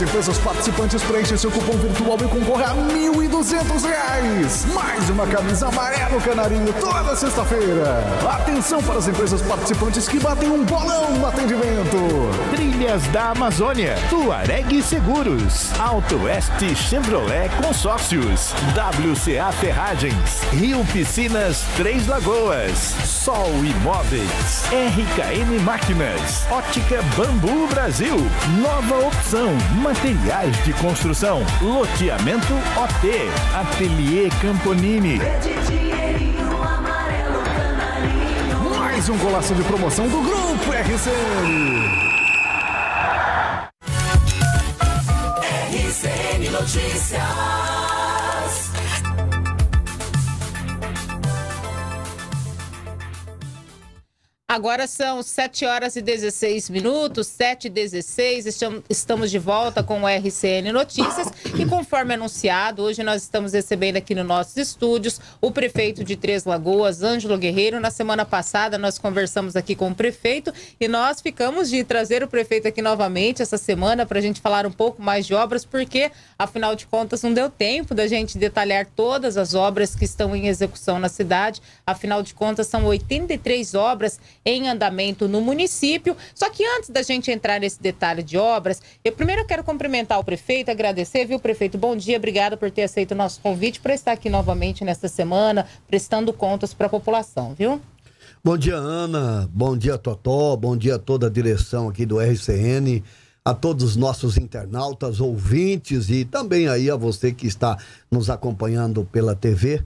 empresas participantes preenchem seu cupom virtual e concorre a R$ 1.200. Mais uma camisa amarelo canarinho toda sexta-feira. Atenção para as empresas participantes que batem um bolão no atendimento. Trilhas da Amazônia, Tuareg Seguros, Alto Oeste Chevrolet Consórcios, WCA Ferragens, Rio Piscinas Três Lagoas, Sol Imóveis, RKM Máquinas, Ótica Bambu Brasil, Nova Opção, materiais de construção, loteamento OT, Ateliê Camponini. Mais um golaço de promoção do Grupo RCN. RCN Notícias. Agora são 7 horas e 16 minutos, 7 e 16. Estamos de volta com o RCN Notícias. E conforme anunciado, hoje nós estamos recebendo aqui nos nossos estúdios o prefeito de Três Lagoas, Ângelo Guerreiro. Na semana passada, nós conversamos aqui com o prefeito e nós ficamos de trazer o prefeito aqui novamente essa semana para a gente falar um pouco mais de obras, porque, afinal de contas, não deu tempo da gente detalhar todas as obras que estão em execução na cidade. Afinal de contas, são 83 obras em andamento no município. Só que antes da gente entrar nesse detalhe de obras, eu primeiro quero cumprimentar o prefeito, agradecer, viu, prefeito? Bom dia, obrigada por ter aceito o nosso convite para estar aqui novamente nesta semana, prestando contas para a população, viu? Bom dia, Ana. Bom dia, Totó. Bom dia a toda a direção aqui do RCN a todos os nossos internautas, ouvintes e também aí a você que está nos acompanhando pela TV.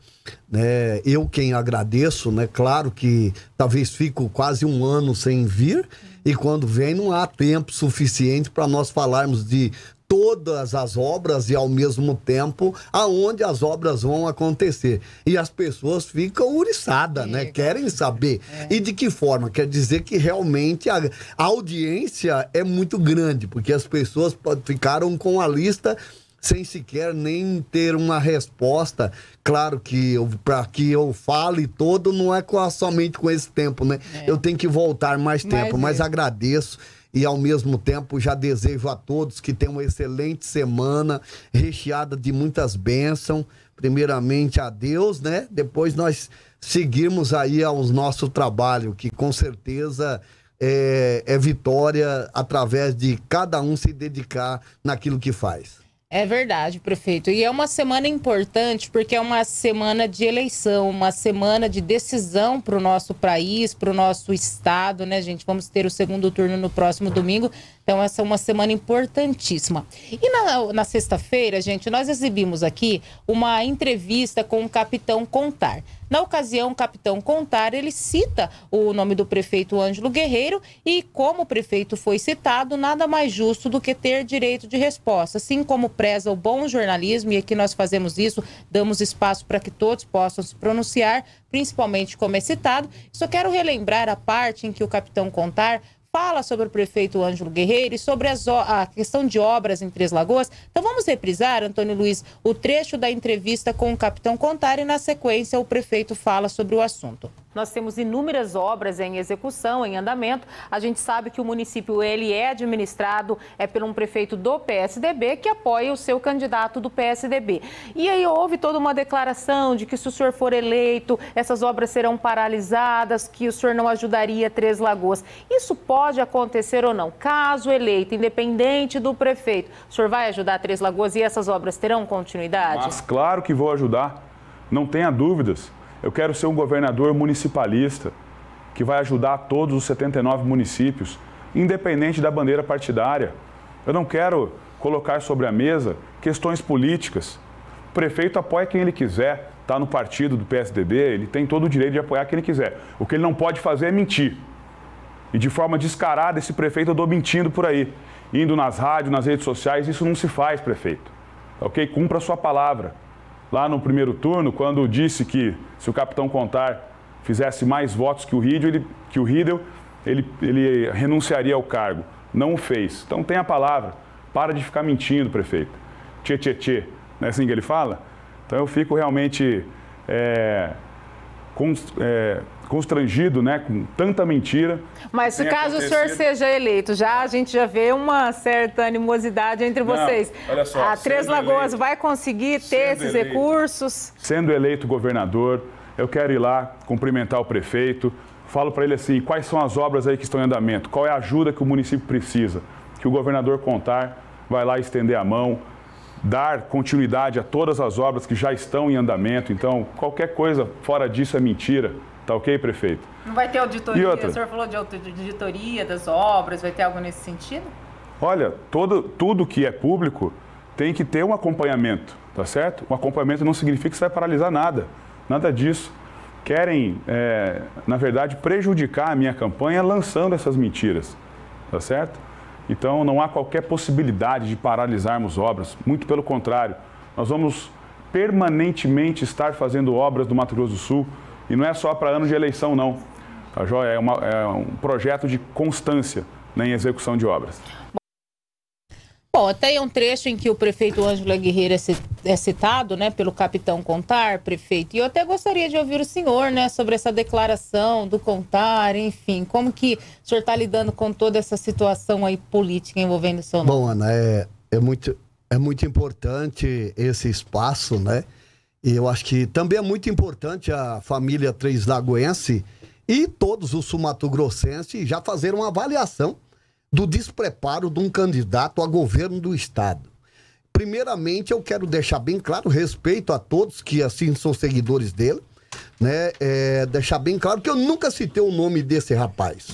Né? Eu quem agradeço, né? Claro que talvez fico quase um ano sem vir e quando vem não há tempo suficiente para nós falarmos de todas as obras e ao mesmo tempo aonde as obras vão acontecer. E as pessoas ficam uriçadas, é. né? Querem saber. É. E de que forma? Quer dizer que realmente a, a audiência é muito grande, porque as pessoas ficaram com a lista sem sequer nem ter uma resposta. Claro que para que eu fale todo não é com, somente com esse tempo, né? É. Eu tenho que voltar mais tempo, mas, mas agradeço e ao mesmo tempo já desejo a todos que tenham uma excelente semana, recheada de muitas bênçãos. Primeiramente a Deus, né? Depois nós seguirmos aí ao nosso trabalho, que com certeza é, é vitória através de cada um se dedicar naquilo que faz. É verdade, prefeito. E é uma semana importante porque é uma semana de eleição, uma semana de decisão para o nosso país, para o nosso estado, né, gente? Vamos ter o segundo turno no próximo domingo. Então, essa é uma semana importantíssima. E na, na sexta-feira, gente, nós exibimos aqui uma entrevista com o capitão Contar. Na ocasião, o capitão Contar, ele cita o nome do prefeito Ângelo Guerreiro e como o prefeito foi citado, nada mais justo do que ter direito de resposta, assim como preza o bom jornalismo e aqui nós fazemos isso, damos espaço para que todos possam se pronunciar, principalmente como é citado. Só quero relembrar a parte em que o capitão Contar fala sobre o prefeito Ângelo Guerreiro e sobre as, a questão de obras em Três Lagoas. Então vamos reprisar, Antônio Luiz, o trecho da entrevista com o capitão Contari e na sequência o prefeito fala sobre o assunto. Nós temos inúmeras obras em execução, em andamento. A gente sabe que o município ele é administrado é por um prefeito do PSDB que apoia o seu candidato do PSDB. E aí houve toda uma declaração de que se o senhor for eleito, essas obras serão paralisadas, que o senhor não ajudaria Três Lagoas. Isso pode acontecer ou não? Caso eleito, independente do prefeito, o senhor vai ajudar Três Lagoas e essas obras terão continuidade? Mas claro que vou ajudar, não tenha dúvidas. Eu quero ser um governador municipalista que vai ajudar todos os 79 municípios, independente da bandeira partidária. Eu não quero colocar sobre a mesa questões políticas. O prefeito apoia quem ele quiser, está no partido do PSDB, ele tem todo o direito de apoiar quem ele quiser. O que ele não pode fazer é mentir. E de forma descarada, esse prefeito andou mentindo por aí, indo nas rádios, nas redes sociais. Isso não se faz, prefeito. Ok? Cumpra a sua palavra lá no primeiro turno, quando disse que se o capitão Contar fizesse mais votos que o Riddle, ele, que o Riedel, ele, ele renunciaria ao cargo. Não o fez. Então tem a palavra. Para de ficar mentindo, prefeito. Tchê, tchê, tchê. Não é assim que ele fala? Então eu fico realmente é, é, constrangido, né, com tanta mentira. Mas se caso acontecido... o senhor seja eleito, já a gente já vê uma certa animosidade entre Não, vocês. Olha só, a Três Lagoas eleito, vai conseguir ter esses eleito, recursos? Sendo eleito governador, eu quero ir lá cumprimentar o prefeito, falo para ele assim, quais são as obras aí que estão em andamento, qual é a ajuda que o município precisa, que o governador contar, vai lá estender a mão, dar continuidade a todas as obras que já estão em andamento. Então, qualquer coisa fora disso é mentira. Tá ok, prefeito? Não vai ter auditoria? E outra? O senhor falou de auditoria das obras, vai ter algo nesse sentido? Olha, todo, tudo que é público tem que ter um acompanhamento, tá certo? Um acompanhamento não significa que você vai paralisar nada, nada disso. Querem, é, na verdade, prejudicar a minha campanha lançando essas mentiras, tá certo? Então não há qualquer possibilidade de paralisarmos obras, muito pelo contrário, nós vamos permanentemente estar fazendo obras do Mato Grosso do Sul e não é só para ano de eleição, não. Tá, é, uma, é um projeto de constância né, em execução de obras. Bom, até aí um trecho em que o prefeito Ângela Guerreiro é, é citado, né, pelo capitão Contar, prefeito, e eu até gostaria de ouvir o senhor, né, sobre essa declaração do Contar, enfim, como que o senhor está lidando com toda essa situação aí política envolvendo o seu nome? Bom, Ana, é, é, muito, é muito importante esse espaço, né, eu acho que também é muito importante a família Três Lagoense e todos os sumatogrossenses já fazer uma avaliação do despreparo de um candidato a governo do Estado. Primeiramente, eu quero deixar bem claro respeito a todos que, assim, são seguidores dele, né? É, deixar bem claro que eu nunca citei o nome desse rapaz,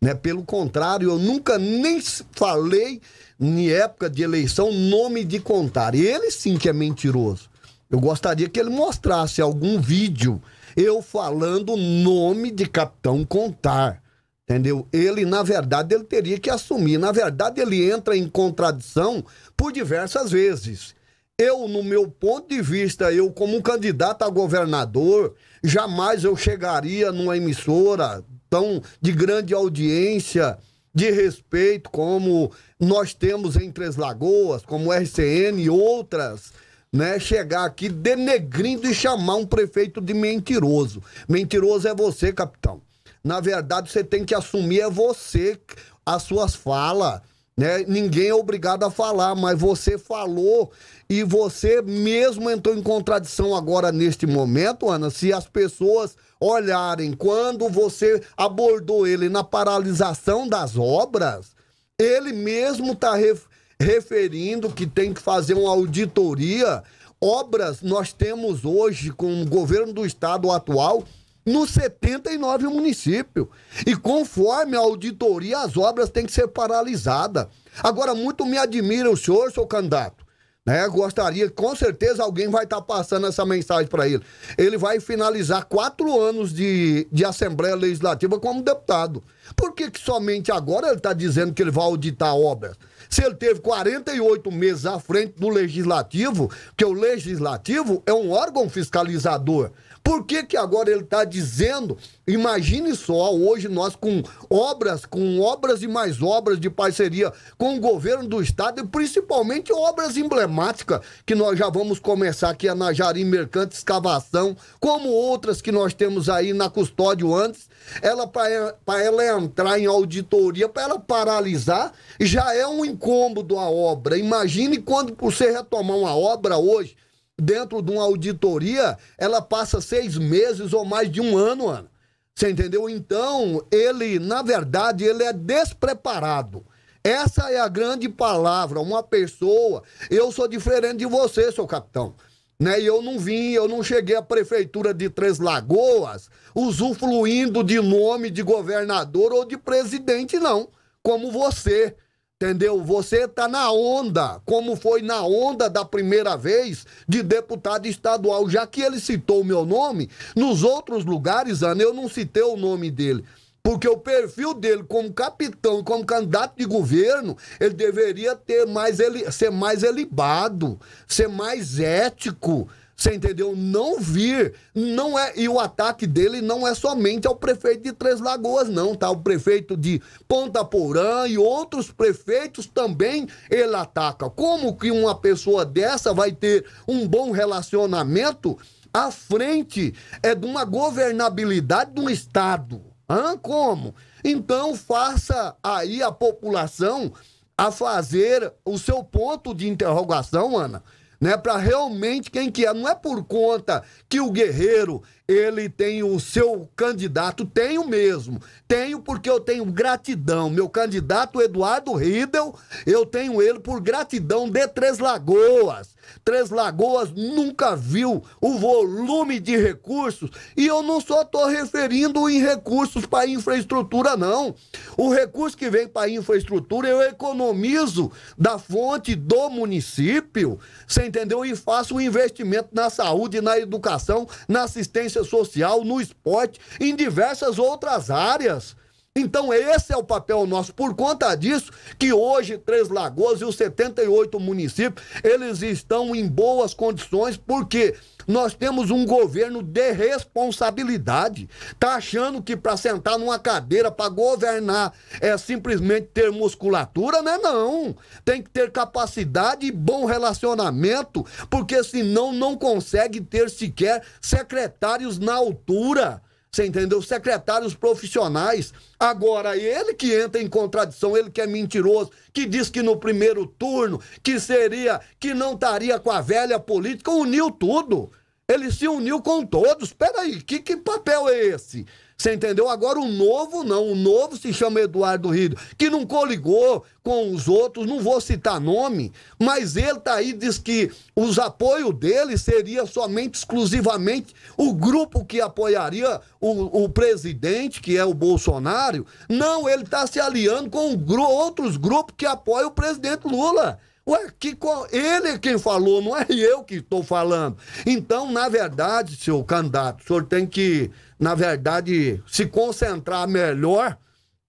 né? Pelo contrário, eu nunca nem falei, em época de eleição, nome de contar. ele sim que é mentiroso. Eu gostaria que ele mostrasse algum vídeo eu falando o nome de Capitão Contar. Entendeu? Ele, na verdade, ele teria que assumir. Na verdade, ele entra em contradição por diversas vezes. Eu, no meu ponto de vista, eu como um candidato a governador, jamais eu chegaria numa emissora tão de grande audiência, de respeito, como nós temos em Três Lagoas, como RCN e outras né, chegar aqui denegrindo e chamar um prefeito de mentiroso. Mentiroso é você, capitão. Na verdade, você tem que assumir é você as suas falas. Né? Ninguém é obrigado a falar, mas você falou e você mesmo entrou em contradição agora neste momento, Ana. Se as pessoas olharem quando você abordou ele na paralisação das obras, ele mesmo está ref referindo que tem que fazer uma auditoria. Obras nós temos hoje com o governo do estado atual nos 79 municípios. E conforme a auditoria, as obras têm que ser paralisadas. Agora, muito me admira o senhor, seu candidato. Né? Gostaria, com certeza, alguém vai estar tá passando essa mensagem para ele. Ele vai finalizar quatro anos de, de Assembleia Legislativa como deputado. Por que, que somente agora ele está dizendo que ele vai auditar obras? se ele teve 48 meses à frente do legislativo, que o legislativo é um órgão fiscalizador. Por que, que agora ele está dizendo? Imagine só, hoje nós com obras, com obras e mais obras de parceria com o governo do estado e principalmente obras emblemáticas que nós já vamos começar aqui a Najari Mercante Escavação, como outras que nós temos aí na custódio antes, ela para ela entrar em auditoria, para ela paralisar, já é um incômodo a obra. Imagine quando você retomar uma obra hoje, dentro de uma auditoria, ela passa seis meses ou mais de um ano, Ana. Você entendeu? Então, ele, na verdade, ele é despreparado. Essa é a grande palavra. Uma pessoa. Eu sou diferente de você, seu capitão. Né? E eu não vim, eu não cheguei à prefeitura de Três Lagoas usufruindo de nome de governador ou de presidente, não. Como você. Entendeu? Você está na onda, como foi na onda da primeira vez de deputado estadual. Já que ele citou o meu nome, nos outros lugares, Ana, eu não citei o nome dele. Porque o perfil dele como capitão, como candidato de governo, ele deveria ter mais ele, ser mais elibado, ser mais ético, você entendeu? Não vir. Não é, e o ataque dele não é somente ao prefeito de Três Lagoas, não, tá? O prefeito de Ponta Porã e outros prefeitos também ele ataca. Como que uma pessoa dessa vai ter um bom relacionamento à frente é de uma governabilidade do Estado? Hã? Como? Então faça aí a população a fazer o seu ponto de interrogação, Ana, né? Para realmente quem que é. Não é por conta que o guerreiro ele tem o seu candidato, tenho mesmo, tenho porque eu tenho gratidão. Meu candidato Eduardo Riedel, eu tenho ele por gratidão de Três Lagoas. Três Lagoas nunca viu o volume de recursos e eu não só estou referindo em recursos para infraestrutura, não. O recurso que vem para infraestrutura eu economizo da fonte do município, você entendeu? E faço um investimento na saúde, na educação, na assistência assistência social, no esporte, em diversas outras áreas. Então, esse é o papel nosso. Por conta disso, que hoje Três Lagoas e os 78 municípios, eles estão em boas condições, porque nós temos um governo de responsabilidade. Tá achando que para sentar numa cadeira para governar é simplesmente ter musculatura, né? Não. Tem que ter capacidade e bom relacionamento, porque senão não consegue ter sequer secretários na altura. Você entendeu? Secretários profissionais. Agora, ele que entra em contradição, ele que é mentiroso, que diz que no primeiro turno, que seria, que não estaria com a velha política, uniu tudo. Ele se uniu com todos. Peraí, que, que papel é esse? Você entendeu? Agora o novo não, o novo se chama Eduardo Rido, que não coligou com os outros, não vou citar nome, mas ele tá aí diz que os apoios dele seria somente exclusivamente o grupo que apoiaria o, o presidente, que é o Bolsonaro. Não, ele tá se aliando com gru outros grupos que apoiam o presidente Lula. Ué, que, ele é quem falou, não é eu que estou falando. Então, na verdade, seu candidato, o senhor tem que na verdade, se concentrar melhor,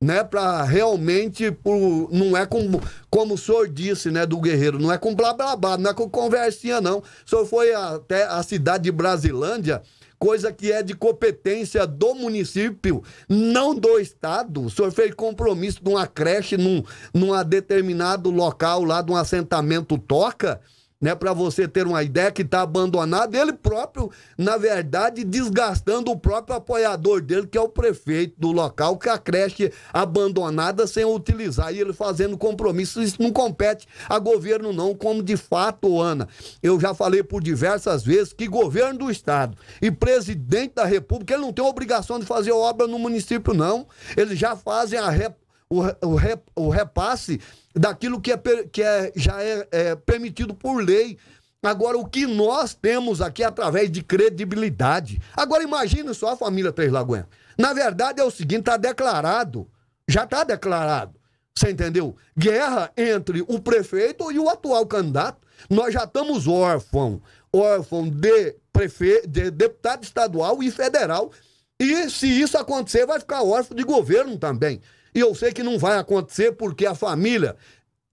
né? Para realmente, por, não é com, como o senhor disse, né? Do guerreiro, não é com blá blá blá, não é com conversinha, não. O senhor foi até a cidade de Brasilândia coisa que é de competência do município, não do Estado. O senhor fez compromisso de uma creche num, num determinado local lá, de um assentamento Toca, né? Para você ter uma ideia que está abandonado, ele próprio, na verdade, desgastando o próprio apoiador dele, que é o prefeito do local, que a creche abandonada sem utilizar e ele fazendo compromissos Isso não compete a governo não, como de fato, Ana. Eu já falei por diversas vezes que governo do estado e presidente da República, ele não tem obrigação de fazer obra no município não. Eles já fazem a rep, o, o, rep, o repasse daquilo que, é, que é, já é, é permitido por lei. Agora, o que nós temos aqui é através de credibilidade. Agora, imagina só a família Três Lagoinhas. Na verdade, é o seguinte: está declarado. Já está declarado. Você entendeu? Guerra entre o prefeito e o atual candidato. Nós já estamos órfão órfão de, prefe... de deputado estadual e federal. E se isso acontecer, vai ficar órfão de governo também. E eu sei que não vai acontecer porque a família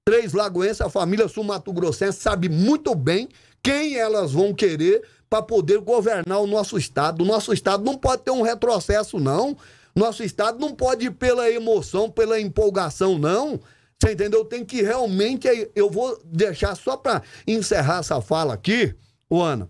Três Lagoense, a família Sumato grossense sabe muito bem quem elas vão querer para poder governar o nosso estado. O nosso estado não pode ter um retrocesso não. Nosso estado não pode ir pela emoção, pela empolgação não. Você entendeu? Tem que realmente eu vou deixar só para encerrar essa fala aqui, Ana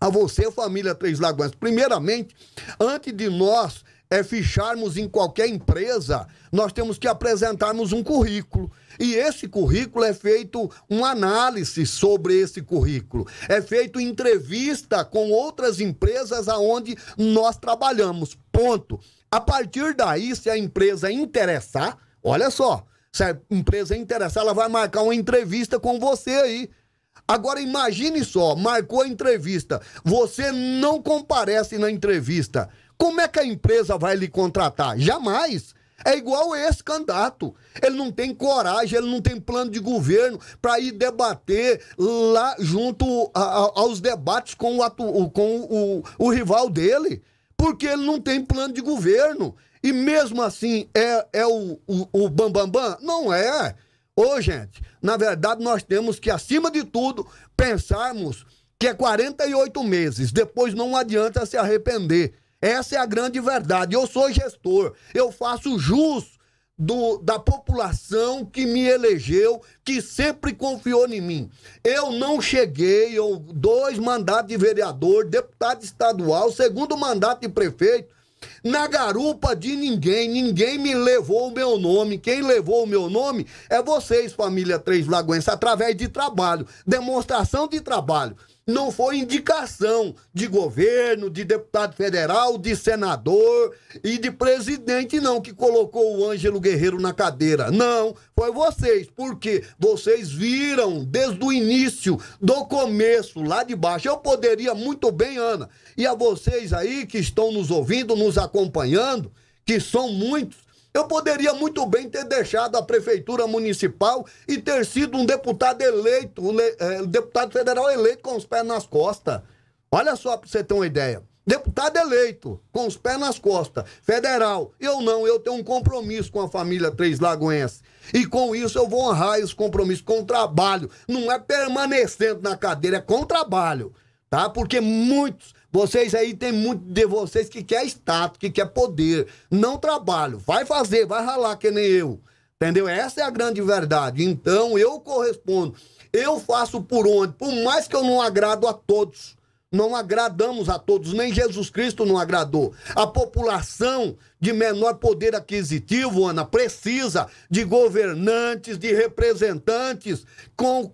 a você, família Três Lagoas. Primeiramente, antes de nós é, ficharmos em qualquer empresa, nós temos que apresentarmos um currículo. E esse currículo é feito uma análise sobre esse currículo. É feito entrevista com outras empresas aonde nós trabalhamos. Ponto. A partir daí, se a empresa interessar, olha só, se a empresa interessar, ela vai marcar uma entrevista com você aí. Agora imagine só, marcou a entrevista, você não comparece na entrevista. Como é que a empresa vai lhe contratar? Jamais. É igual esse candidato. Ele não tem coragem, ele não tem plano de governo para ir debater lá junto a, a, aos debates com, o, atu, com o, o, o, rival dele. Porque ele não tem plano de governo. E mesmo assim é, é o, o, o Bambambam? Bam, bam? Não é. Ô, gente, na verdade nós temos que, acima de tudo, pensarmos que é 48 meses. Depois não adianta se arrepender. Essa é a grande verdade. Eu sou gestor, eu faço jus do, da população que me elegeu, que sempre confiou em mim. Eu não cheguei, eu dois mandatos de vereador, deputado estadual, segundo mandato de prefeito, na garupa de ninguém, ninguém me levou o meu nome. Quem levou o meu nome é vocês, família Três Lagoenses, através de trabalho, demonstração de trabalho não foi indicação de governo, de deputado federal, de senador e de presidente, não, que colocou o Ângelo Guerreiro na cadeira. Não, foi vocês, porque vocês viram desde o início, do começo, lá de baixo. Eu poderia muito bem, Ana, e a vocês aí que estão nos ouvindo, nos acompanhando, que são muitos, eu poderia muito bem ter deixado a prefeitura municipal e ter sido um deputado eleito, um eh, deputado federal eleito com os pés nas costas. Olha só para você ter uma ideia. Deputado eleito, com os pés nas costas, federal. Eu não, eu tenho um compromisso com a família Três Lagoense. E com isso eu vou honrar esse compromisso com o trabalho. Não é permanecendo na cadeira, é com o trabalho, tá? Porque muitos vocês aí tem muito de vocês que quer status, que quer poder. Não trabalho. Vai fazer, vai ralar que nem eu. Entendeu? Essa é a grande verdade. Então eu correspondo. Eu faço por onde? Por mais que eu não agrado a todos não agradamos a todos, nem Jesus Cristo não agradou. A população de menor poder aquisitivo, Ana, precisa de governantes, de representantes com,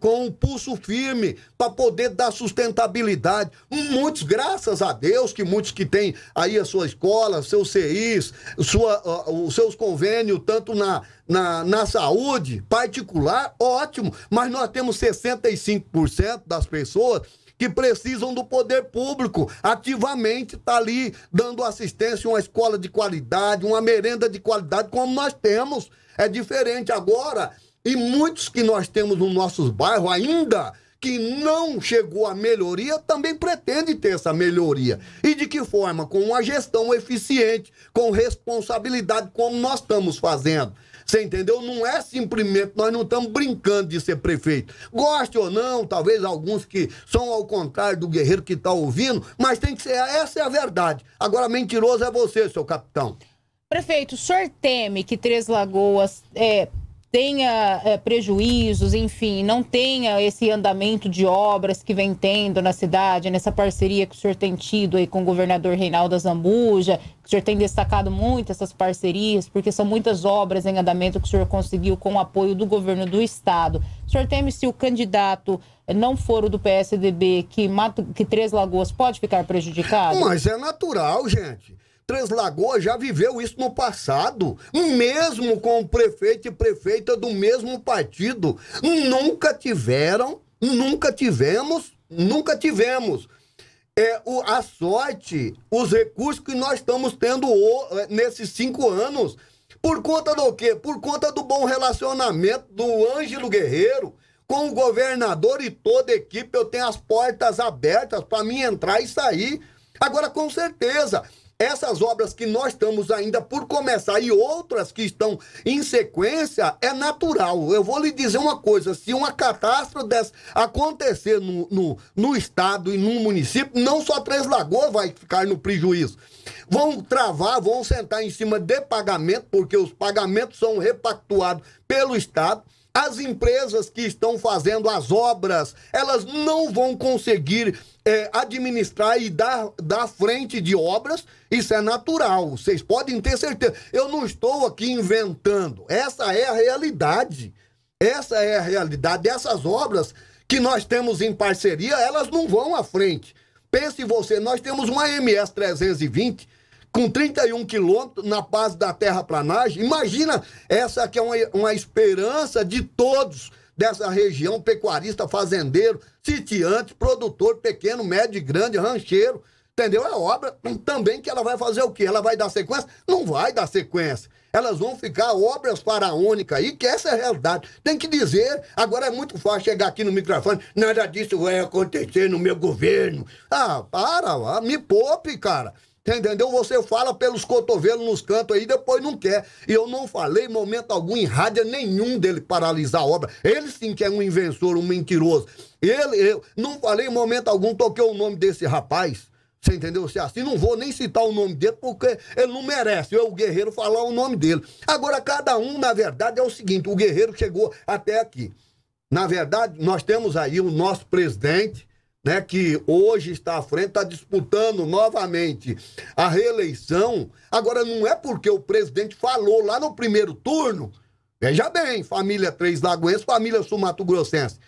com um pulso firme para poder dar sustentabilidade. Muitos, graças a Deus, que muitos que têm aí a sua escola, seus CIs, sua, uh, os seus convênios, tanto na, na, na saúde particular, ótimo, mas nós temos 65% das pessoas que precisam do poder público, ativamente está ali dando assistência uma escola de qualidade, uma merenda de qualidade, como nós temos. É diferente agora. E muitos que nós temos no nossos bairros ainda que não chegou à melhoria também pretende ter essa melhoria. E de que forma? Com uma gestão eficiente, com responsabilidade, como nós estamos fazendo. Você entendeu? Não é simplesmente, nós não estamos brincando de ser prefeito. Goste ou não, talvez alguns que são ao contrário do guerreiro que está ouvindo, mas tem que ser, essa é a verdade. Agora, mentiroso é você, seu capitão. Prefeito, o senhor teme que Três Lagoas é, tenha é, prejuízos, enfim, não tenha esse andamento de obras que vem tendo na cidade, nessa parceria que o senhor tem tido aí com o governador Reinaldo Zambuja, que o senhor tem destacado muito essas parcerias, porque são muitas obras em andamento que o senhor conseguiu com o apoio do governo do estado. O senhor teme se o candidato não for o do PSDB, que, Mato, que Três Lagoas pode ficar prejudicado? Mas é natural, gente. Três Lagoas já viveu isso no passado, mesmo com o prefeito e prefeita do mesmo partido. Nunca tiveram, nunca tivemos, nunca tivemos. É, o, a sorte, os recursos que nós estamos tendo o, é, nesses cinco anos, por conta do quê? Por conta do bom relacionamento do Ângelo Guerreiro com o governador e toda a equipe. Eu tenho as portas abertas para mim entrar e sair. Agora, com certeza, essas obras que nós estamos ainda por começar e outras que estão em sequência, é natural. Eu vou lhe dizer uma coisa: se uma catástrofe dessa acontecer no, no, no estado e no município, não só Três Lagoas vai ficar no prejuízo. Vão travar, vão sentar em cima de pagamento, porque os pagamentos são repactuados pelo Estado as empresas que estão fazendo as obras, elas não vão conseguir é, administrar e dar, dar frente de obras, isso é natural, vocês podem ter certeza. Eu não estou aqui inventando, essa é a realidade. Essa é a realidade. Essas obras que nós temos em parceria, elas não vão à frente. Pense você, nós temos uma MS 320 com 31 quilômetros na base da terraplanagem. Imagina, essa que é uma, uma esperança de todos dessa região, pecuarista, fazendeiro, sitiante, produtor, pequeno, médio e grande, rancheiro, entendeu? É obra hum, também que ela vai fazer o quê? Ela vai dar sequência? Não vai dar sequência. Elas vão ficar obras faraônicas aí, que essa é a realidade. Tem que dizer, agora é muito fácil chegar aqui no microfone, nada disso vai acontecer no meu governo. Ah, para, me poupe, cara. Tá entendeu? Você fala pelos cotovelos nos cantos aí, depois não quer. E eu não falei momento algum em rádio nenhum dele paralisar a obra. Ele sim que é um inventor, um mentiroso. Ele, eu não falei em momento algum, toquei o nome desse rapaz. Você entendeu? Se é assim, não vou nem citar o nome dele, porque ele não merece. Eu, o guerreiro, falar o nome dele. Agora, cada um, na verdade, é o seguinte: o guerreiro chegou até aqui. Na verdade, nós temos aí o nosso presidente, né, que hoje está à frente, está disputando novamente a reeleição. Agora, não é porque o presidente falou lá no primeiro turno, veja bem, família Três lagoenses, família Sumato Grossense,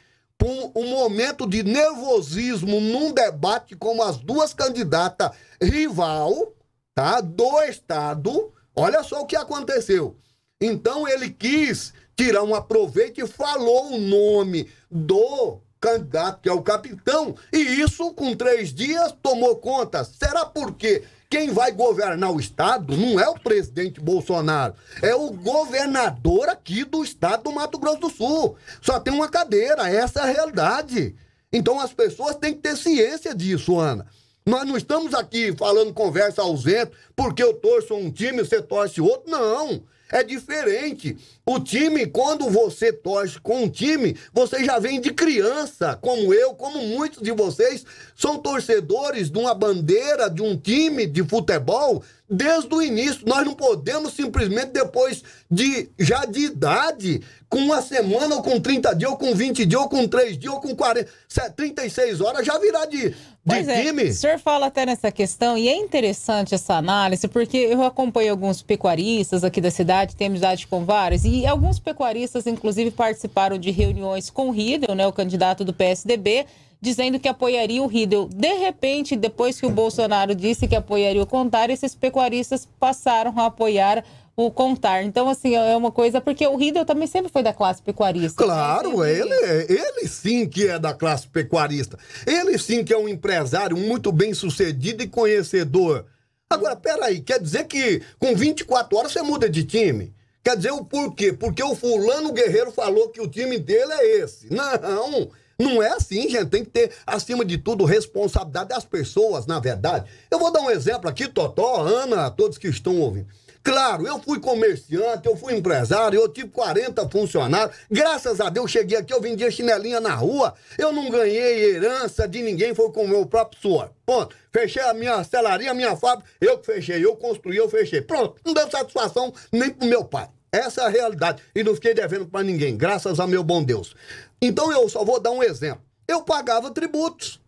com um momento de nervosismo num debate como as duas candidatas rival tá, do Estado. Olha só o que aconteceu. Então, ele quis tirar um aproveito e falou o nome do candidato, que é o capitão. E isso, com três dias, tomou conta. Será porque quem vai governar o Estado não é o presidente Bolsonaro, é o governador aqui do Estado do Mato Grosso do Sul. Só tem uma cadeira, essa é a realidade. Então as pessoas têm que ter ciência disso, Ana. Nós não estamos aqui falando conversa ausente porque eu torço um time e você torce outro. Não. É diferente. O time, quando você torce com um time, você já vem de criança, como eu, como muitos de vocês, são torcedores de uma bandeira, de um time de futebol, desde o início. Nós não podemos simplesmente depois de já de idade, com uma semana, ou com 30 dias, ou com 20 dias, ou com 3 dias, ou com 40, 36 horas, já virar de, de é, time. O senhor fala até nessa questão, e é interessante essa análise, porque eu acompanho alguns pecuaristas aqui da cidade, tenho amizade com vários, e e alguns pecuaristas, inclusive, participaram de reuniões com o Riedel, né, o candidato do PSDB, dizendo que apoiaria o Riedel. De repente, depois que o Bolsonaro disse que apoiaria o Contar, esses pecuaristas passaram a apoiar o Contar. Então, assim, é uma coisa... Porque o Riedel também sempre foi da classe pecuarista. Claro, né? ele, é, ele sim que é da classe pecuarista. Ele sim que é um empresário muito bem sucedido e conhecedor. Agora, peraí, quer dizer que com 24 horas você muda de time? Quer dizer, o porquê? Porque o fulano guerreiro falou que o time dele é esse. Não, não é assim, gente. Tem que ter, acima de tudo, responsabilidade das pessoas, na verdade. Eu vou dar um exemplo aqui, Totó, Ana, todos que estão ouvindo. Claro, eu fui comerciante, eu fui empresário, eu tive 40 funcionários. Graças a Deus cheguei aqui, eu vendia chinelinha na rua. Eu não ganhei herança de ninguém, foi com o meu próprio suor. Ponto. Fechei a minha celaria, a minha fábrica, eu que fechei, eu construí, eu fechei. Pronto, não deu satisfação nem pro meu pai. Essa é a realidade. E não fiquei devendo para ninguém, graças a meu bom Deus. Então eu só vou dar um exemplo. Eu pagava tributos.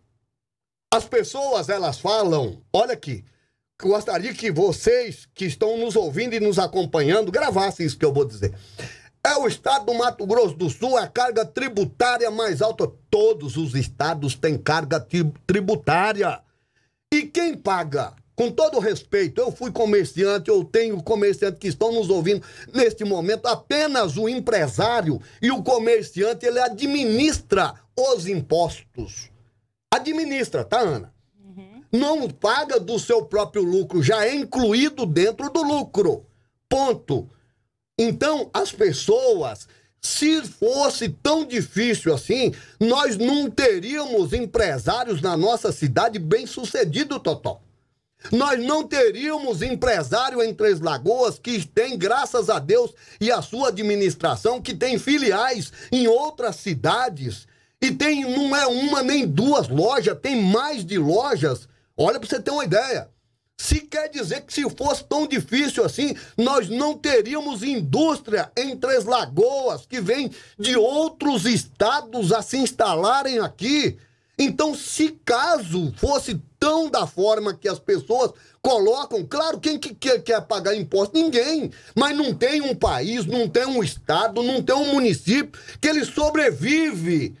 As pessoas, elas falam, olha aqui, gostaria que vocês que estão nos ouvindo e nos acompanhando gravassem isso que eu vou dizer. É o estado do Mato Grosso do Sul é a carga tributária mais alta. Todos os estados têm carga tributária. E quem paga? Com todo respeito, eu fui comerciante, eu tenho comerciante que estão nos ouvindo neste momento. Apenas o empresário e o comerciante, ele administra os impostos. Administra, tá, Ana? não paga do seu próprio lucro, já é incluído dentro do lucro. Ponto. Então, as pessoas, se fosse tão difícil assim, nós não teríamos empresários na nossa cidade bem-sucedido, Totó. Nós não teríamos empresário em Três Lagoas que tem, graças a Deus, e a sua administração, que tem filiais em outras cidades. E tem, não é uma nem duas lojas, tem mais de lojas Olha para você ter uma ideia. Se quer dizer que se fosse tão difícil assim, nós não teríamos indústria em Três Lagoas que vem de outros estados a se instalarem aqui. Então, se caso fosse tão da forma que as pessoas colocam, claro, quem que quer, quer pagar imposto? Ninguém. Mas não tem um país, não tem um estado, não tem um município que ele sobrevive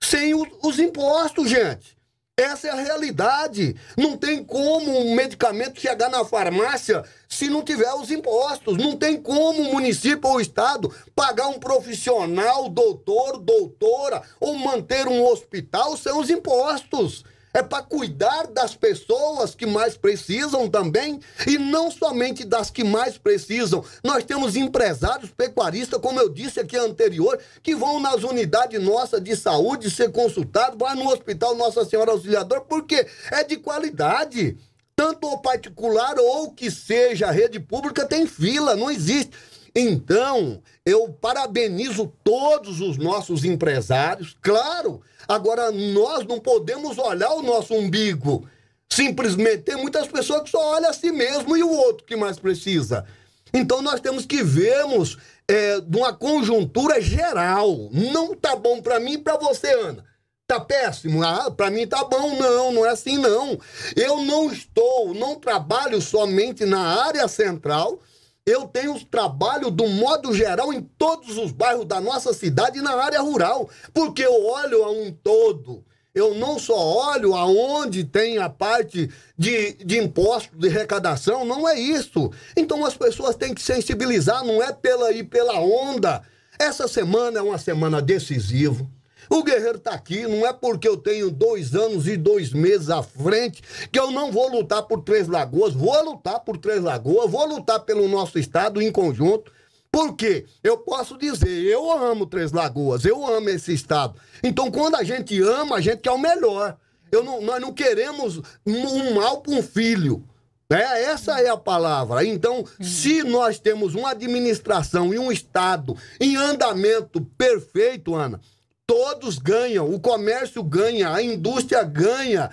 sem os impostos, gente. Essa é a realidade. Não tem como um medicamento chegar na farmácia se não tiver os impostos. Não tem como o município ou o estado pagar um profissional, doutor, doutora, ou manter um hospital sem os impostos é para cuidar das pessoas que mais precisam também e não somente das que mais precisam. Nós temos empresários pecuaristas, como eu disse aqui anterior, que vão nas unidades nossas de saúde ser consultados, vai no hospital Nossa Senhora Auxiliadora, porque é de qualidade. Tanto o particular ou que seja a rede pública tem fila, não existe. Então, eu parabenizo todos os nossos empresários, claro. Agora, nós não podemos olhar o nosso umbigo. Simplesmente, tem muitas pessoas que só olham a si mesmo e o outro que mais precisa. Então, nós temos que vermos é, de uma conjuntura geral. Não tá bom para mim e para você, Ana tá péssimo, ah, para mim tá bom, não, não é assim não. Eu não estou, não trabalho somente na área central, eu tenho trabalho do modo geral em todos os bairros da nossa cidade e na área rural, porque eu olho a um todo. Eu não só olho aonde tem a parte de, de imposto, de arrecadação, não é isso. Então as pessoas têm que sensibilizar, não é pela e pela onda. Essa semana é uma semana decisiva. O guerreiro está aqui, não é porque eu tenho dois anos e dois meses à frente que eu não vou lutar por Três Lagoas, vou lutar por Três Lagoas, vou lutar pelo nosso estado em conjunto. Porque eu posso dizer, eu amo Três Lagoas, eu amo esse estado. Então, quando a gente ama, a gente quer o melhor. Eu não, nós não queremos um mal para um filho. Né? Essa é a palavra. Então, se nós temos uma administração e um Estado em andamento perfeito, Ana, Todos ganham, o comércio ganha, a indústria ganha,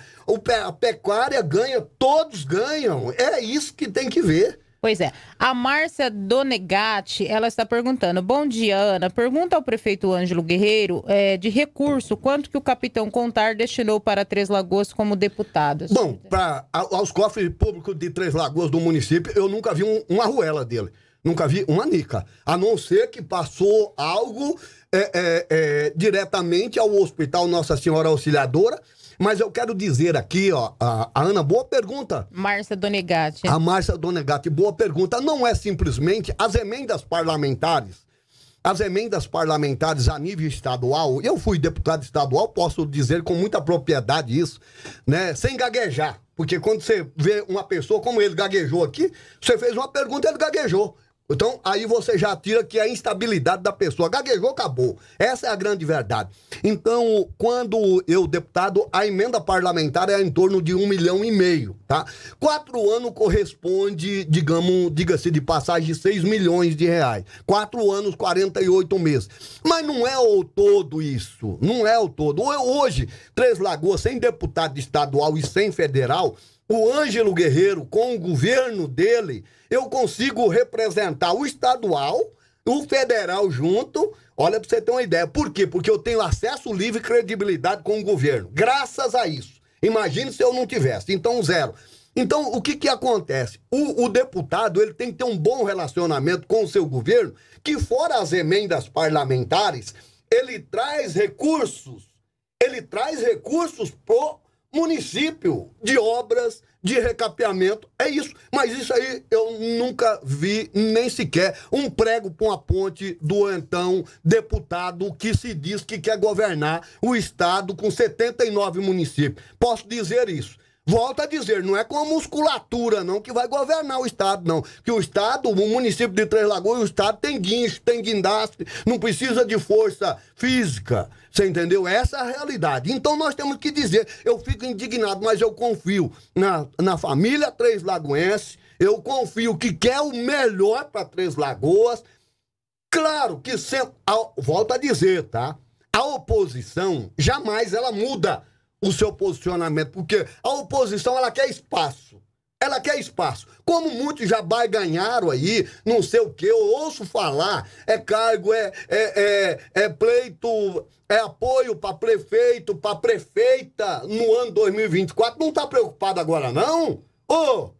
a pecuária ganha, todos ganham. É isso que tem que ver. Pois é. A Márcia Donegatti, ela está perguntando: Bom dia, Ana. Pergunta ao prefeito Ângelo Guerreiro é, de recurso, quanto que o capitão Contar destinou para Três Lagoas como deputado? Bom, para aos cofres públicos de Três Lagoas do município, eu nunca vi um, uma arruela dele. Nunca vi uma nica. A não ser que passou algo é, é, é, diretamente ao Hospital Nossa Senhora Auxiliadora. Mas eu quero dizer aqui, ó, a, a Ana, boa pergunta. Márcia Donegatti. A Márcia Donegatti, boa pergunta. Não é simplesmente as emendas parlamentares. As emendas parlamentares a nível estadual, eu fui deputado estadual, posso dizer com muita propriedade isso, né? Sem gaguejar. Porque quando você vê uma pessoa como ele gaguejou aqui, você fez uma pergunta, ele gaguejou. Então, aí você já tira que é a instabilidade da pessoa. Gaguejou, acabou. Essa é a grande verdade. Então, quando eu, deputado, a emenda parlamentar é em torno de um milhão e meio, tá? Quatro anos corresponde, digamos, diga-se de passagem, seis milhões de reais. Quatro anos, 48 meses. Mas não é o todo isso. Não é o todo. Hoje, Três Lagoas, sem deputado estadual e sem federal, o Ângelo Guerreiro, com o governo dele, eu consigo representar o estadual, o federal junto. Olha, para você ter uma ideia. Por quê? Porque eu tenho acesso livre e credibilidade com o governo. Graças a isso. Imagine se eu não tivesse. Então, zero. Então, o que, que acontece? O, o, deputado ele tem que ter um bom relacionamento com o seu governo, que fora as emendas parlamentares, ele traz recursos, ele traz recursos pro município de obras de recapeamento. É isso. Mas isso aí eu nunca vi nem sequer um prego com a ponte do então deputado que se diz que quer governar o estado com 79 municípios. Posso dizer isso. Volto a dizer, não é com a musculatura não que vai governar o estado não, que o estado, o município de Três Lagoas, o estado tem guincho, tem guindaste, não precisa de força física. Você entendeu? Essa é a realidade. Então nós temos que dizer, eu fico indignado, mas eu confio na, na família Três Lagoense, eu confio que quer o melhor para Três Lagoas. Claro que sempre, volta a dizer, tá? A oposição jamais ela muda o seu posicionamento, porque a oposição ela quer espaço. Ela quer espaço. Como muitos já ganharam aí, não sei o que, eu ouço falar, é cargo, é, é, é, é pleito, é apoio para prefeito, para prefeita no ano 2024. Não está preocupado agora, não? Ô, oh,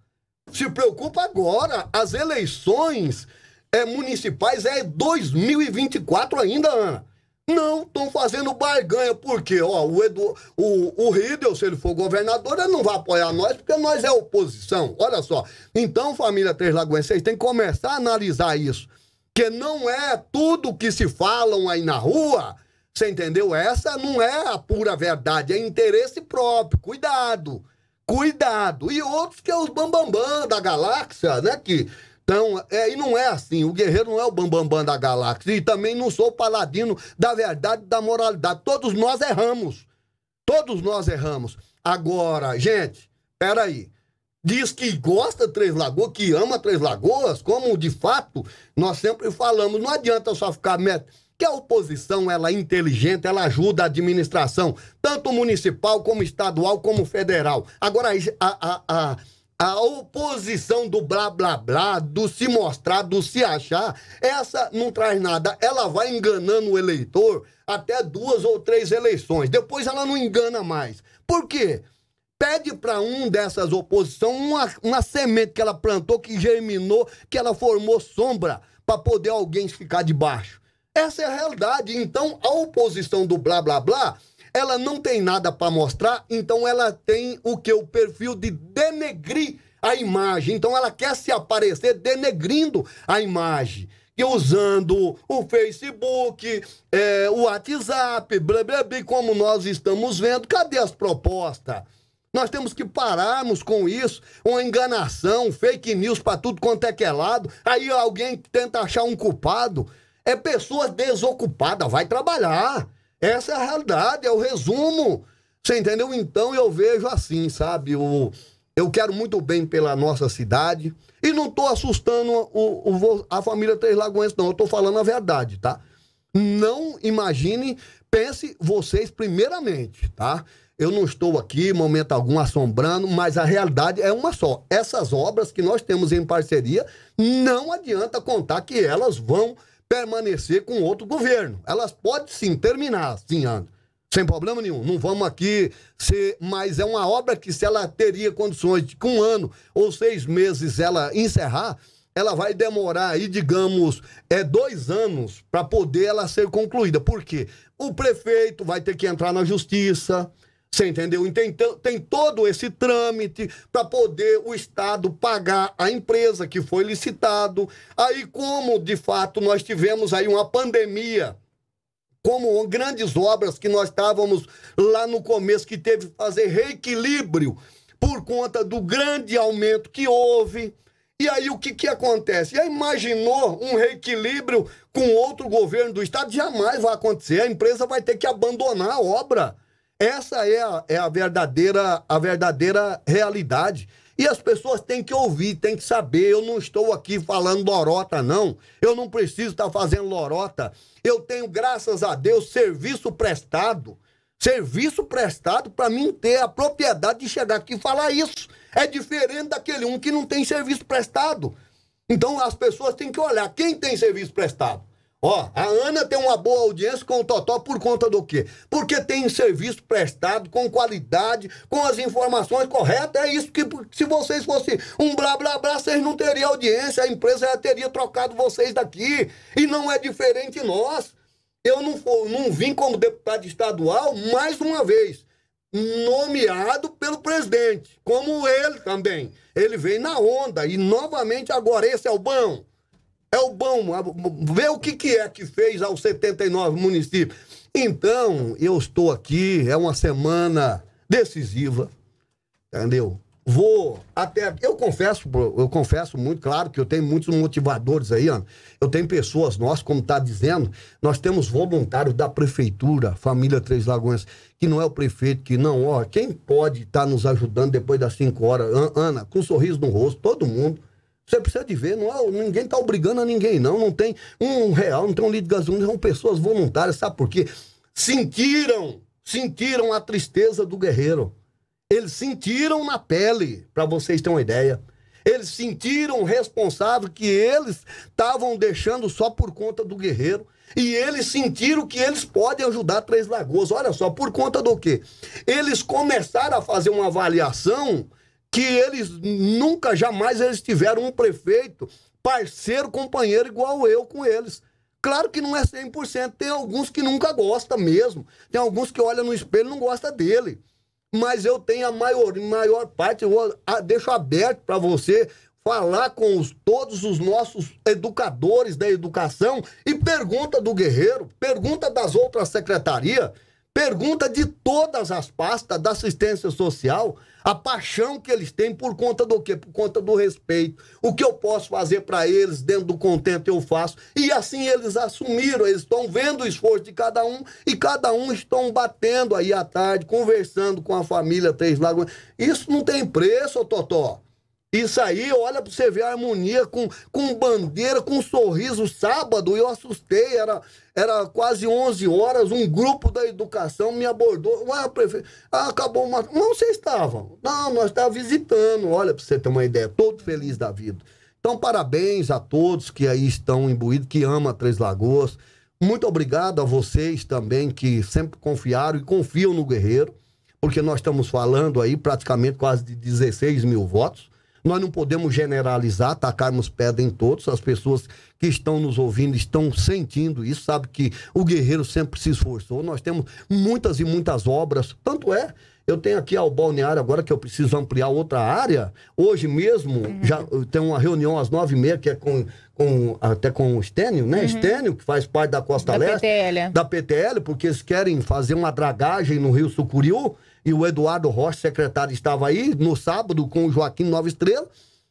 se preocupa agora. As eleições é, municipais é 2024 ainda, Ana. Não estão fazendo barganha, porque ó, o, Edu, o, o se ele for governador, ele não vai apoiar nós, porque nós é oposição. Olha só. Então, família Três Lagoas, vocês têm que começar a analisar isso. Que não é tudo que se falam aí na rua. Você entendeu? Essa não é a pura verdade, é interesse próprio. Cuidado. Cuidado. E outros que é os bambambam bam, bam da galáxia, né? Que então, é, e não é assim. O guerreiro não é o bambambam bam, bam da galáxia. E também não sou o paladino da verdade da moralidade. Todos nós erramos. Todos nós erramos. Agora, gente, peraí. Diz que gosta Três Lagoas, que ama Três Lagoas, como de fato nós sempre falamos. Não adianta só ficar meta. que a oposição ela é inteligente, ela ajuda a administração, tanto municipal como estadual como federal. Agora, a, a, a a oposição do blá blá blá, do se mostrar, do se achar, essa não traz nada. Ela vai enganando o eleitor até duas ou três eleições. Depois ela não engana mais. Por quê? Pede para um dessas oposição uma, uma semente que ela plantou, que germinou, que ela formou sombra, para poder alguém ficar debaixo. Essa é a realidade. Então, a oposição do blá blá blá ela não tem nada para mostrar, então ela tem o que? O perfil de denegrir a imagem. Então ela quer se aparecer denegrindo a imagem. E usando o Facebook, é, o WhatsApp, blá, blá, blá, como nós estamos vendo, cadê as propostas? Nós temos que pararmos com isso, uma enganação, fake news para tudo quanto é que é lado. Aí alguém tenta achar um culpado. É pessoa desocupada vai trabalhar. Essa é a realidade, é o resumo. Você entendeu? Então eu vejo assim, sabe? Eu, eu quero muito bem pela nossa cidade. E não estou assustando o, o, a família Três Lagoas, não. Eu estou falando a verdade, tá? Não imagine, pense vocês primeiramente, tá? Eu não estou aqui, momento algum, assombrando, mas a realidade é uma só. Essas obras que nós temos em parceria, não adianta contar que elas vão permanecer com outro governo. Elas podem sim terminar, sim, André. Sem problema nenhum. Não vamos aqui ser. Mas é uma obra que, se ela teria condições de, com um ano ou seis meses, ela encerrar, ela vai demorar aí, digamos, é, dois anos para poder ela ser concluída. Por quê? O prefeito vai ter que entrar na justiça. Você entendeu? Então, então, tem todo esse trâmite para poder o Estado pagar a empresa que foi licitado. Aí, como de fato nós tivemos aí uma pandemia, como grandes obras que nós estávamos lá no começo, que teve que fazer reequilíbrio por conta do grande aumento que houve. E aí o que, que acontece? Já imaginou um reequilíbrio com outro governo do Estado? Jamais vai acontecer. A empresa vai ter que abandonar a obra essa é a, é a, verdadeira, a verdadeira realidade. E as pessoas têm que ouvir, têm que saber. Eu não estou aqui falando lorota, não. Eu não preciso estar fazendo lorota. Eu tenho, graças a Deus, serviço prestado. Serviço prestado para mim ter a propriedade de chegar aqui e falar isso. É diferente daquele um que não tem serviço prestado. Então as pessoas têm que olhar quem tem serviço prestado. Ó, a Ana tem uma boa audiência com o Totó por conta do quê? Porque tem serviço prestado com qualidade, com as informações corretas. É isso que se vocês fossem um blá blá blá, vocês não teriam audiência, a empresa já teria trocado vocês daqui. E não é diferente nós. Eu não, for, não vim como deputado estadual mais uma vez, nomeado pelo presidente, como ele também. Ele veio na onda e novamente agora esse é o bom. É o bom, ver o que, que é que fez aos 79 municípios. Então, eu estou aqui, é uma semana decisiva, entendeu? Vou até. Eu confesso, eu confesso muito, claro, que eu tenho muitos motivadores aí, Ana. Eu tenho pessoas, nós, como está dizendo, nós temos voluntários da prefeitura, família Três Lagoas, que não é o prefeito, que não, ó, quem pode estar tá nos ajudando depois das 5 horas? Ana, com um sorriso no rosto, todo mundo. Você precisa de ver, não é, ninguém está obrigando a ninguém, não. Não tem um real, não tem um litro de gasolina, são pessoas voluntárias, sabe por quê? Sentiram, sentiram a tristeza do guerreiro. Eles sentiram na pele, para vocês terem uma ideia. Eles sentiram responsável que eles estavam deixando só por conta do guerreiro. E eles sentiram que eles podem ajudar Três Lagoas. Olha só, por conta do quê? Eles começaram a fazer uma avaliação que eles nunca, jamais eles tiveram um prefeito parceiro, companheiro igual eu com eles. Claro que não é 100%, tem alguns que nunca gosta mesmo, tem alguns que olha no espelho e não gosta dele. Mas eu tenho a maior, maior parte, eu deixo aberto para você falar com os, todos os nossos educadores da educação e pergunta do Guerreiro, pergunta das outras secretarias, pergunta de todas as pastas da assistência social, a paixão que eles têm por conta do quê? Por conta do respeito. O que eu posso fazer para eles dentro do contento eu faço. E assim eles assumiram, eles estão vendo o esforço de cada um e cada um estão batendo aí à tarde, conversando com a família Três Lagoas. Isso não tem preço, ô Totó. Isso aí, olha pra você ver a harmonia com, com bandeira, com um sorriso. Sábado eu assustei, era, era quase 11 horas. Um grupo da educação me abordou. Ué, prefeito, ah, acabou uma. Não, vocês estavam. Não, nós estávamos visitando. Olha pra você ter uma ideia. Todo feliz da vida. Então, parabéns a todos que aí estão imbuídos, que ama Três Lagoas. Muito obrigado a vocês também que sempre confiaram e confiam no Guerreiro, porque nós estamos falando aí praticamente quase de 16 mil votos. Nós não podemos generalizar, atacarmos pedra em todos. As pessoas que estão nos ouvindo estão sentindo isso, sabe que o guerreiro sempre se esforçou. Nós temos muitas e muitas obras. Tanto é eu tenho aqui ao balneário agora que eu preciso ampliar outra área. Hoje mesmo, uhum. já tem uma reunião às nove e meia, que é com, com, até com o Estênio, né? Uhum. Estênio, que faz parte da Costa da Leste. PTL. Da PTL, porque eles querem fazer uma dragagem no Rio Sucuriú e o Eduardo Rocha, secretário, estava aí no sábado com o Joaquim Nova Estrela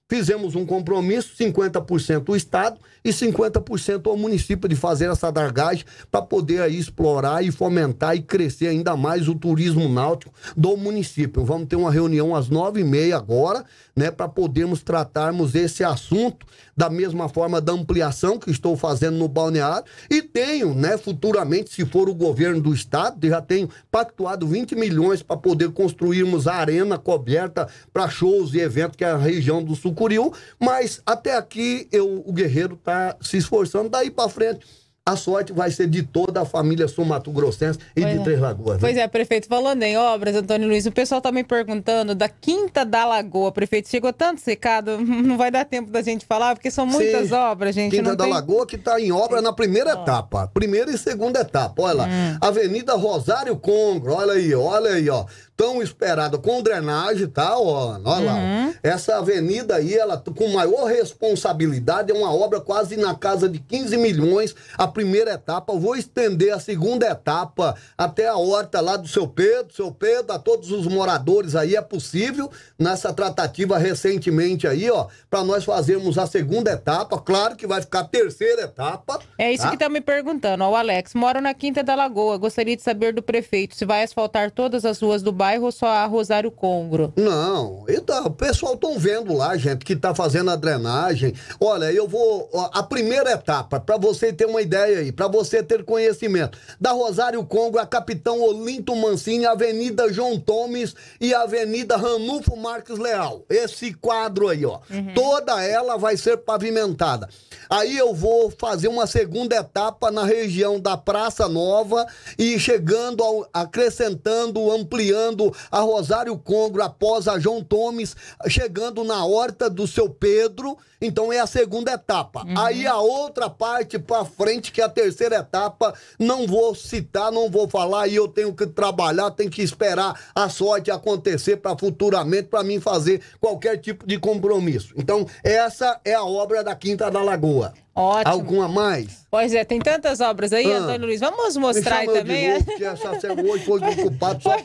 Fizemos um compromisso, 50% o Estado e 50% o município de fazer essa dragagem para poder aí explorar e fomentar e crescer ainda mais o turismo náutico do município. Vamos ter uma reunião às nove e meia agora, né, para podermos tratarmos esse assunto da mesma forma da ampliação que estou fazendo no balneário e tenho, né, futuramente, se for o governo do estado, já tenho pactuado 20 milhões para poder construirmos a arena coberta para shows e eventos que é a região do sul Curiú, mas até aqui eu, o Guerreiro está se esforçando, daí para frente. A sorte vai ser de toda a família Sumato grossense e pois de é. Três Lagoas. Né? Pois é, prefeito, falando em obras, Antônio Luiz, o pessoal está me perguntando da Quinta da Lagoa. Prefeito, chegou tanto secado, (laughs) não vai dar tempo da gente falar, porque são muitas Sim. obras, gente. Quinta da tem... Lagoa que está em obra na primeira oh. etapa, primeira e segunda etapa, olha lá. Hum. Avenida Rosário Congro, olha aí, olha aí, ó tão esperada, com drenagem e tá, tal, ó, olha lá. Uhum. Essa avenida aí, ela com maior responsabilidade, é uma obra quase na casa de 15 milhões, a primeira etapa. Eu vou estender a segunda etapa até a horta lá do seu Pedro, seu Pedro, a todos os moradores aí, é possível, nessa tratativa recentemente aí, ó, para nós fazermos a segunda etapa, claro que vai ficar a terceira etapa. É isso tá? que tá me perguntando, ó, o Alex, moro na Quinta da Lagoa, gostaria de saber do prefeito se vai asfaltar todas as ruas do bairro bairro ou só a Rosário Congro? Não, então, o pessoal estão vendo lá, gente, que está fazendo a drenagem. Olha, eu vou. Ó, a primeira etapa, para você ter uma ideia aí, para você ter conhecimento, da Rosário Congro a Capitão Olinto Mancini, Avenida João Tomes e Avenida Ranulfo Marques Leal. Esse quadro aí, ó. Uhum. Toda ela vai ser pavimentada. Aí eu vou fazer uma segunda etapa na região da Praça Nova e chegando, ao, acrescentando, ampliando chegando a Rosário Congro após a João Tomes, chegando na horta do seu Pedro. Então é a segunda etapa. Uhum. Aí a outra parte para frente, que é a terceira etapa, não vou citar, não vou falar, e eu tenho que trabalhar, tenho que esperar a sorte acontecer para futuramente para mim fazer qualquer tipo de compromisso. Então, essa é a obra da Quinta da Lagoa. Ótimo. Alguma mais? Pois é, tem tantas obras aí, ah, Antônio Luiz. Vamos mostrar aí também. De novo, é? que essa hoje foi ocupado só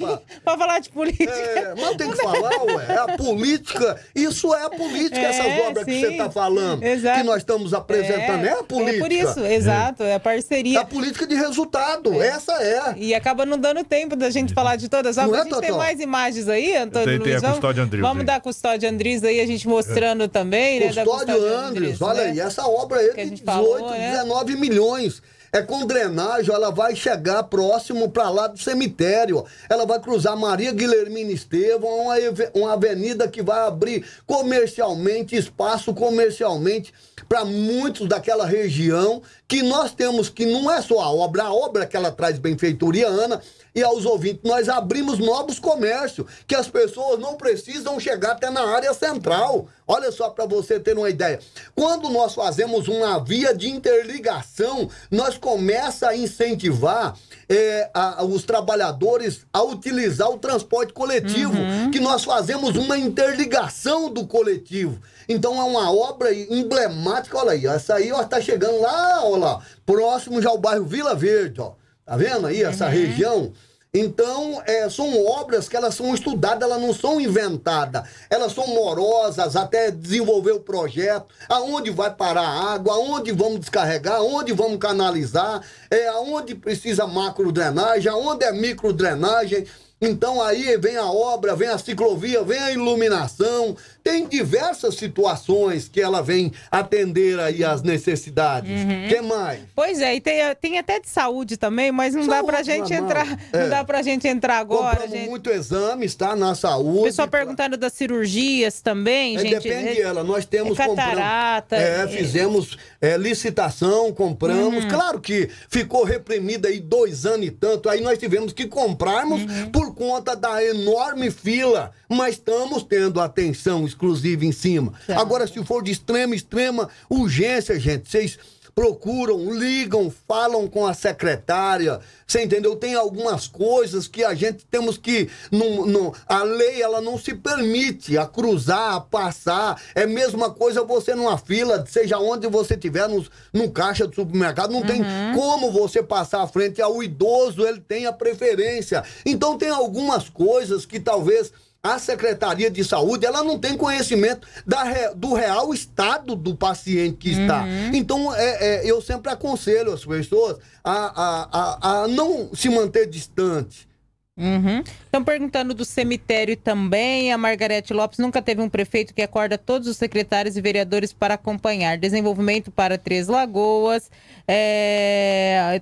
para (laughs) falar de política. É, mas tem que falar, ué. É a política. Isso é a política, é, essas obras sim. que você está falando. Exato. Que nós estamos apresentando. É, é a política. É por isso, é. exato. É a parceria. É a política de resultado. É. Essa é. E acaba não dando tempo da gente falar de todas as obras. a gente tem mais imagens aí, Antônio tem, Luiz. Tem a Custódio Andrius. Vamos, vamos dar a Custódio Andris aí, a gente mostrando também. Né, Custódio, né, Custódio né? olha aí, essa obra aí que a gente 18, 19 é. milhões. É com drenagem, ela vai chegar próximo para lá do cemitério. Ela vai cruzar Maria Guilhermina Estevão, uma avenida que vai abrir comercialmente, espaço comercialmente para muitos daquela região que nós temos que não é só a obra, a obra que ela traz benfeitoria, Ana, e aos ouvintes, nós abrimos novos comércios, que as pessoas não precisam chegar até na área central. Olha só para você ter uma ideia. Quando nós fazemos uma via de interligação, nós começa a incentivar é, a, os trabalhadores a utilizar o transporte coletivo, uhum. que nós fazemos uma interligação do coletivo. Então é uma obra emblemática, olha aí, essa aí ó, tá chegando lá, olha lá, próximo já ao bairro Vila Verde, ó. Tá vendo aí essa uhum. região? Então, é, são obras que elas são estudadas, elas não são inventadas. Elas são morosas até desenvolver o projeto, aonde vai parar a água, aonde vamos descarregar, aonde vamos canalizar, é, aonde precisa macro drenagem, aonde é micro drenagem. Então aí vem a obra, vem a ciclovia, vem a iluminação, tem diversas situações que ela vem atender aí as necessidades. Uhum. que mais? Pois é, e tem, tem até de saúde também, mas não saúde, dá pra gente entrar, é. não dá pra gente entrar agora, Compramos gente. muito exame, está na saúde. Pessoal pra... perguntando das cirurgias também, é, gente. Depende é, né? ela, nós temos é catarata. Compramos, é, é, fizemos é, licitação, compramos. Uhum. Claro que ficou reprimida aí dois anos e tanto, aí nós tivemos que comprarmos uhum. por conta da enorme fila, mas estamos tendo atenção exclusiva exclusiva em cima. Certo. Agora, se for de extrema, extrema urgência, gente, vocês procuram, ligam, falam com a secretária. Você entendeu? Tem algumas coisas que a gente temos que. Não, não, a lei ela não se permite a cruzar, a passar. É a mesma coisa você numa fila, seja onde você estiver, no, no caixa do supermercado, não uhum. tem como você passar à frente ao idoso, ele tem a preferência. Então tem algumas coisas que talvez a Secretaria de Saúde ela não tem conhecimento da, do real estado do paciente que está. Uhum. Então, é, é, eu sempre aconselho as pessoas a, a, a, a não se manter distante. Uhum. Estão perguntando do cemitério também. A Margarete Lopes nunca teve um prefeito que acorda todos os secretários e vereadores para acompanhar. Desenvolvimento para Três Lagoas. É...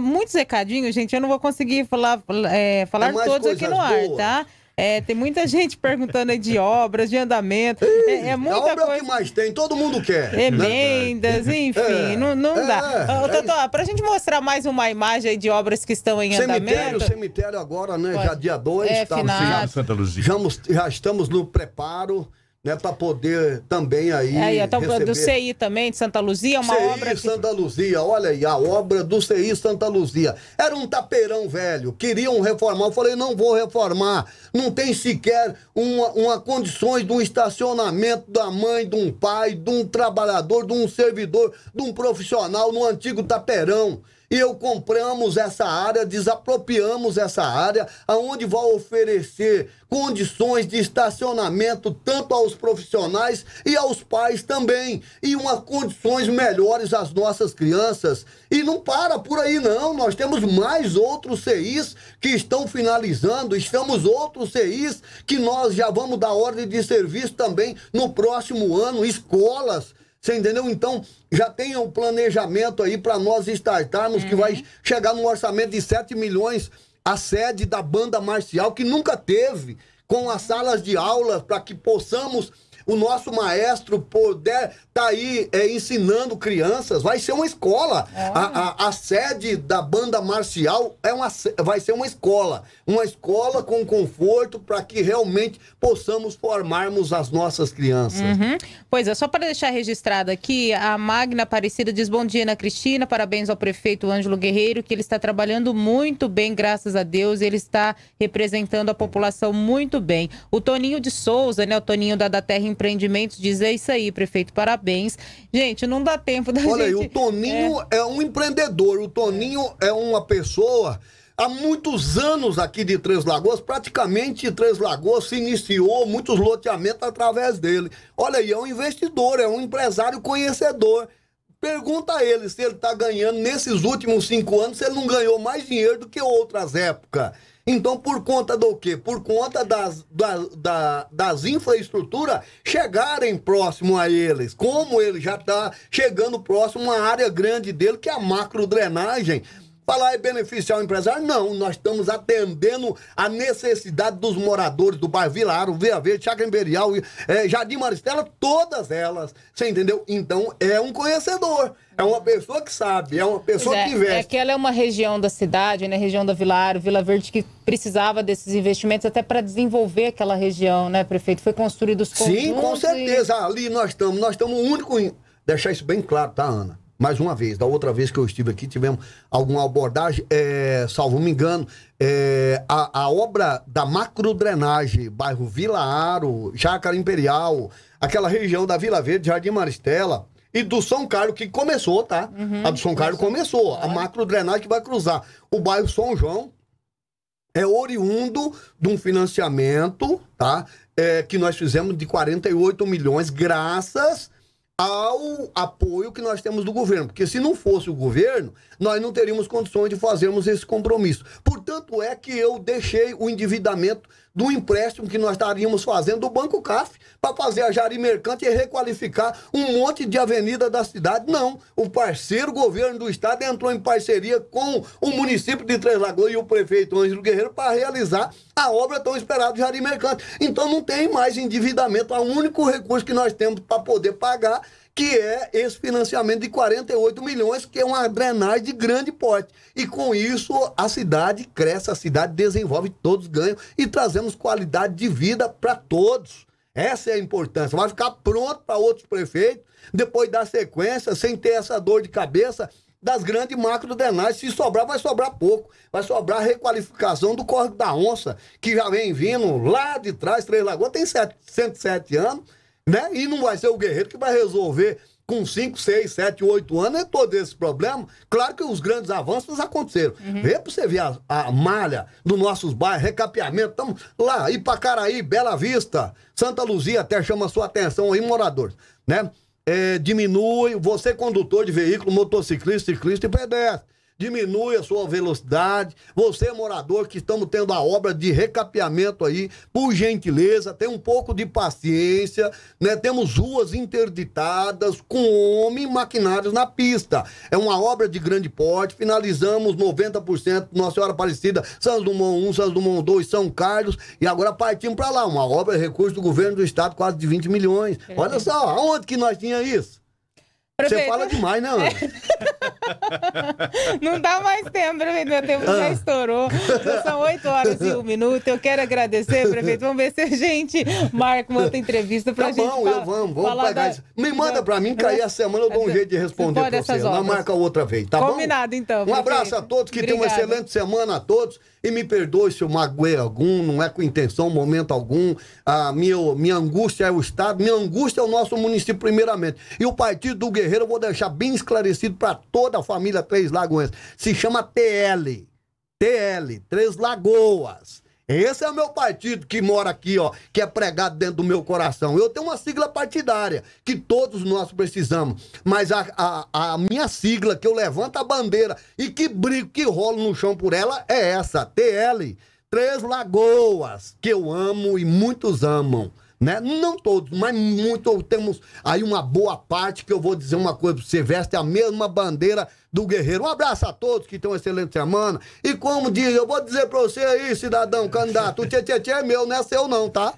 Muitos recadinhos, gente. Eu não vou conseguir falar, é, falar é todos aqui no boas. ar, tá? É, tem muita gente perguntando aí de obras, de andamento. é, é muita a obra coisa. É o que mais tem, todo mundo quer. Né? Emendas, né? enfim, é, não, não é, dá. É Ô, Totó, pra gente mostrar mais uma imagem aí de obras que estão em cemitério, andamento. Cemitério agora, né? Pode. Já dia 2, é, tá, já, já estamos no preparo né, para poder também aí. É, então, receber... do CI também, de Santa Luzia, é uma CI obra. CI Santa que... Luzia, olha aí, a obra do CI Santa Luzia. Era um tapeirão velho, queriam reformar. Eu falei, não vou reformar. Não tem sequer uma, uma condições de um estacionamento da mãe, de um pai, de um trabalhador, de um servidor, de um profissional no antigo tapeirão eu compramos essa área, desapropriamos essa área, aonde vai oferecer condições de estacionamento tanto aos profissionais e aos pais também, e umas condições melhores às nossas crianças. E não para por aí não, nós temos mais outros CIs que estão finalizando, estamos outros CIs que nós já vamos dar ordem de serviço também no próximo ano, escolas você entendeu? Então, já tenha um planejamento aí para nós estartarmos uhum. que vai uhum. chegar num orçamento de 7 milhões a sede da banda marcial, que nunca teve, com as salas de aula, para que possamos o nosso maestro puder tá aí é, ensinando crianças, vai ser uma escola. A, a, a, sede da banda marcial é uma, vai ser uma escola. Uma escola com conforto para que realmente possamos formarmos as nossas crianças. Uhum. Pois é, só para deixar registrado aqui, a Magna Aparecida diz bom dia, Ana Cristina, parabéns ao prefeito Ângelo Guerreiro, que ele está trabalhando muito bem, graças a Deus, ele está representando a população muito bem. O Toninho de Souza, né, o Toninho da, da Terra empreendimentos dizer isso aí, prefeito, parabéns. Gente, não dá tempo da Olha gente. Olha aí, o Toninho é... é... um empreendedor, o Toninho é uma pessoa. Há muitos anos aqui de Três Lagoas, praticamente Três Lagoas se iniciou muitos loteamentos através dele. Olha aí, é um investidor, é um empresário conhecedor. Pergunta a ele se ele está ganhando nesses últimos cinco anos, se ele não ganhou mais dinheiro do que outras épocas. Então, por conta do quê? Por conta das, das, das, das infraestruturas chegarem próximo a eles. Como ele já está chegando próximo a área grande dele, que é a macro drenagem Falar é beneficiar o empresário? Não, nós estamos atendendo a necessidade dos moradores do bairro Vilaro, Via Verde, Chacra Imperial, é, Jardim Maristela, todas elas. Você entendeu? Então é um conhecedor. É uma pessoa que sabe, é uma pessoa é, é que investe. É aquela é uma região da cidade, né? Região da Vilaro, Vila Verde, que precisava desses investimentos até para desenvolver aquela região, né, prefeito? Foi construído os Sim, com certeza. E... Ali nós estamos, nós estamos o único. Deixar isso bem claro, tá, Ana? mais uma vez, da outra vez que eu estive aqui, tivemos alguma abordagem, é, salvo me engano, é, a, a, obra da macrodrenagem, bairro Vila Aro, Chácara Imperial, aquela região da Vila Verde, Jardim Maristela, e do São Carlos, que começou, tá? Uhum, a do São Carlos começou, a macro que vai cruzar o bairro São João, é oriundo de um financiamento, tá? É, que nós fizemos de 48 milhões, graças ao apoio que nós temos do governo, porque se não fosse o governo, nós não teríamos condições de fazermos esse compromisso. Portanto, é que eu deixei o endividamento do empréstimo que nós estaríamos fazendo do Banco CAF para fazer a Jari Mercante e requalificar um monte de avenida da cidade. Não. O parceiro governo do estado entrou em parceria com o município de Três Lagoas e o prefeito Ângelo Guerreiro para realizar a obra tão esperada do Jari Mercante. Então não tem mais endividamento. É o único recurso que nós temos para poder pagar que é esse financiamento de 48 milhões, que é uma drenagem de grande porte. E com isso a cidade cresce, a cidade desenvolve, todos ganham e trazemos qualidade de vida para todos. Essa é a importância. Vai ficar pronto para outros prefeitos, depois da sequência, sem ter essa dor de cabeça das grandes macro denais. Se sobrar, vai sobrar pouco. Vai sobrar requalificação do Córrego da Onça, que já vem vindo lá de trás, Três Lagoas, tem 7, 107 anos, né? E não vai ser o guerreiro que vai resolver com 5, 6, 7, 8 anos, é todo esse problema. Claro que os grandes avanços aconteceram. Uhum. Vê para você ver a, a malha dos nossos bairros, recapeamento, estamos lá, Ipacaraí, Bela Vista, Santa Luzia, até chama sua atenção aí, moradores, né? É, diminui, você condutor de veículo, motociclista, ciclista e pedestre diminui a sua velocidade. Você, morador, que estamos tendo a obra de recapeamento aí, por gentileza, tem um pouco de paciência, né? Temos ruas interditadas com homem e maquinários na pista. É uma obra de grande porte, finalizamos 90% Nossa Senhora Aparecida, Santos Dumont 1, Santos Dumont 2, São Carlos, e agora partimos para lá, uma obra, recurso do governo do estado, quase de 20 milhões. É. Olha só, aonde que nós tinha isso? Prefeito... Você fala demais, né, Ana? (laughs) Não dá mais tempo, prefeito. Meu tempo já ah. estourou. são 8 horas e 1 minuto. Eu quero agradecer, prefeito. Vamos ver se a gente marca uma outra entrevista pra tá gente. Bom, eu vamos, vamos pagar da... Me manda pra mim, que aí a semana eu dou um jeito de responder pra você. Nós marca outra vez, tá Combinado, bom? Combinado, então. Um abraço a todos, que tenham uma excelente semana a todos. E me perdoe se eu magoei algum, não é com intenção, momento algum. A ah, minha, minha angústia é o Estado, minha angústia é o nosso município, primeiramente. E o Partido do Guerreiro, eu vou deixar bem esclarecido para toda a família Três Lagoas. Se chama TL. TL, Três Lagoas. Esse é o meu partido que mora aqui, ó, que é pregado dentro do meu coração. Eu tenho uma sigla partidária que todos nós precisamos, mas a, a, a minha sigla que eu levanto a bandeira e que brigo, que rolo no chão por ela é essa, TL, Três Lagoas, que eu amo e muitos amam. Né? Não todos, mas muito temos aí uma boa parte que eu vou dizer uma coisa, você veste a mesma bandeira do Guerreiro. Um abraço a todos que tenham uma excelente semana. E como diz, eu vou dizer pra você aí, cidadão, candidato, o tchê é meu, não é seu não, tá?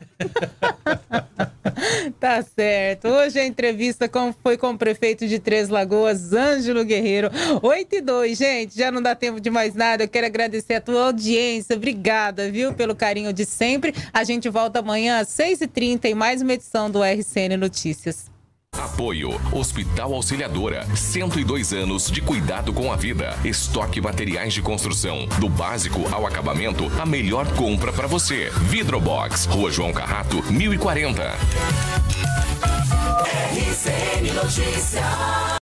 (laughs) tá certo. Hoje a entrevista com, foi com o prefeito de Três Lagoas, Ângelo Guerreiro. 8 e 2, gente, já não dá tempo de mais nada. Eu quero agradecer a tua audiência. Obrigada, viu, pelo carinho de sempre. A gente volta amanhã às 6h30 em mais uma edição do RCN Notícias. Apoio Hospital Auxiliadora, 102 anos de cuidado com a vida. Estoque materiais de construção, do básico ao acabamento, a melhor compra para você. Vidrobox, Rua João Carrato, 1040. RCN Notícias.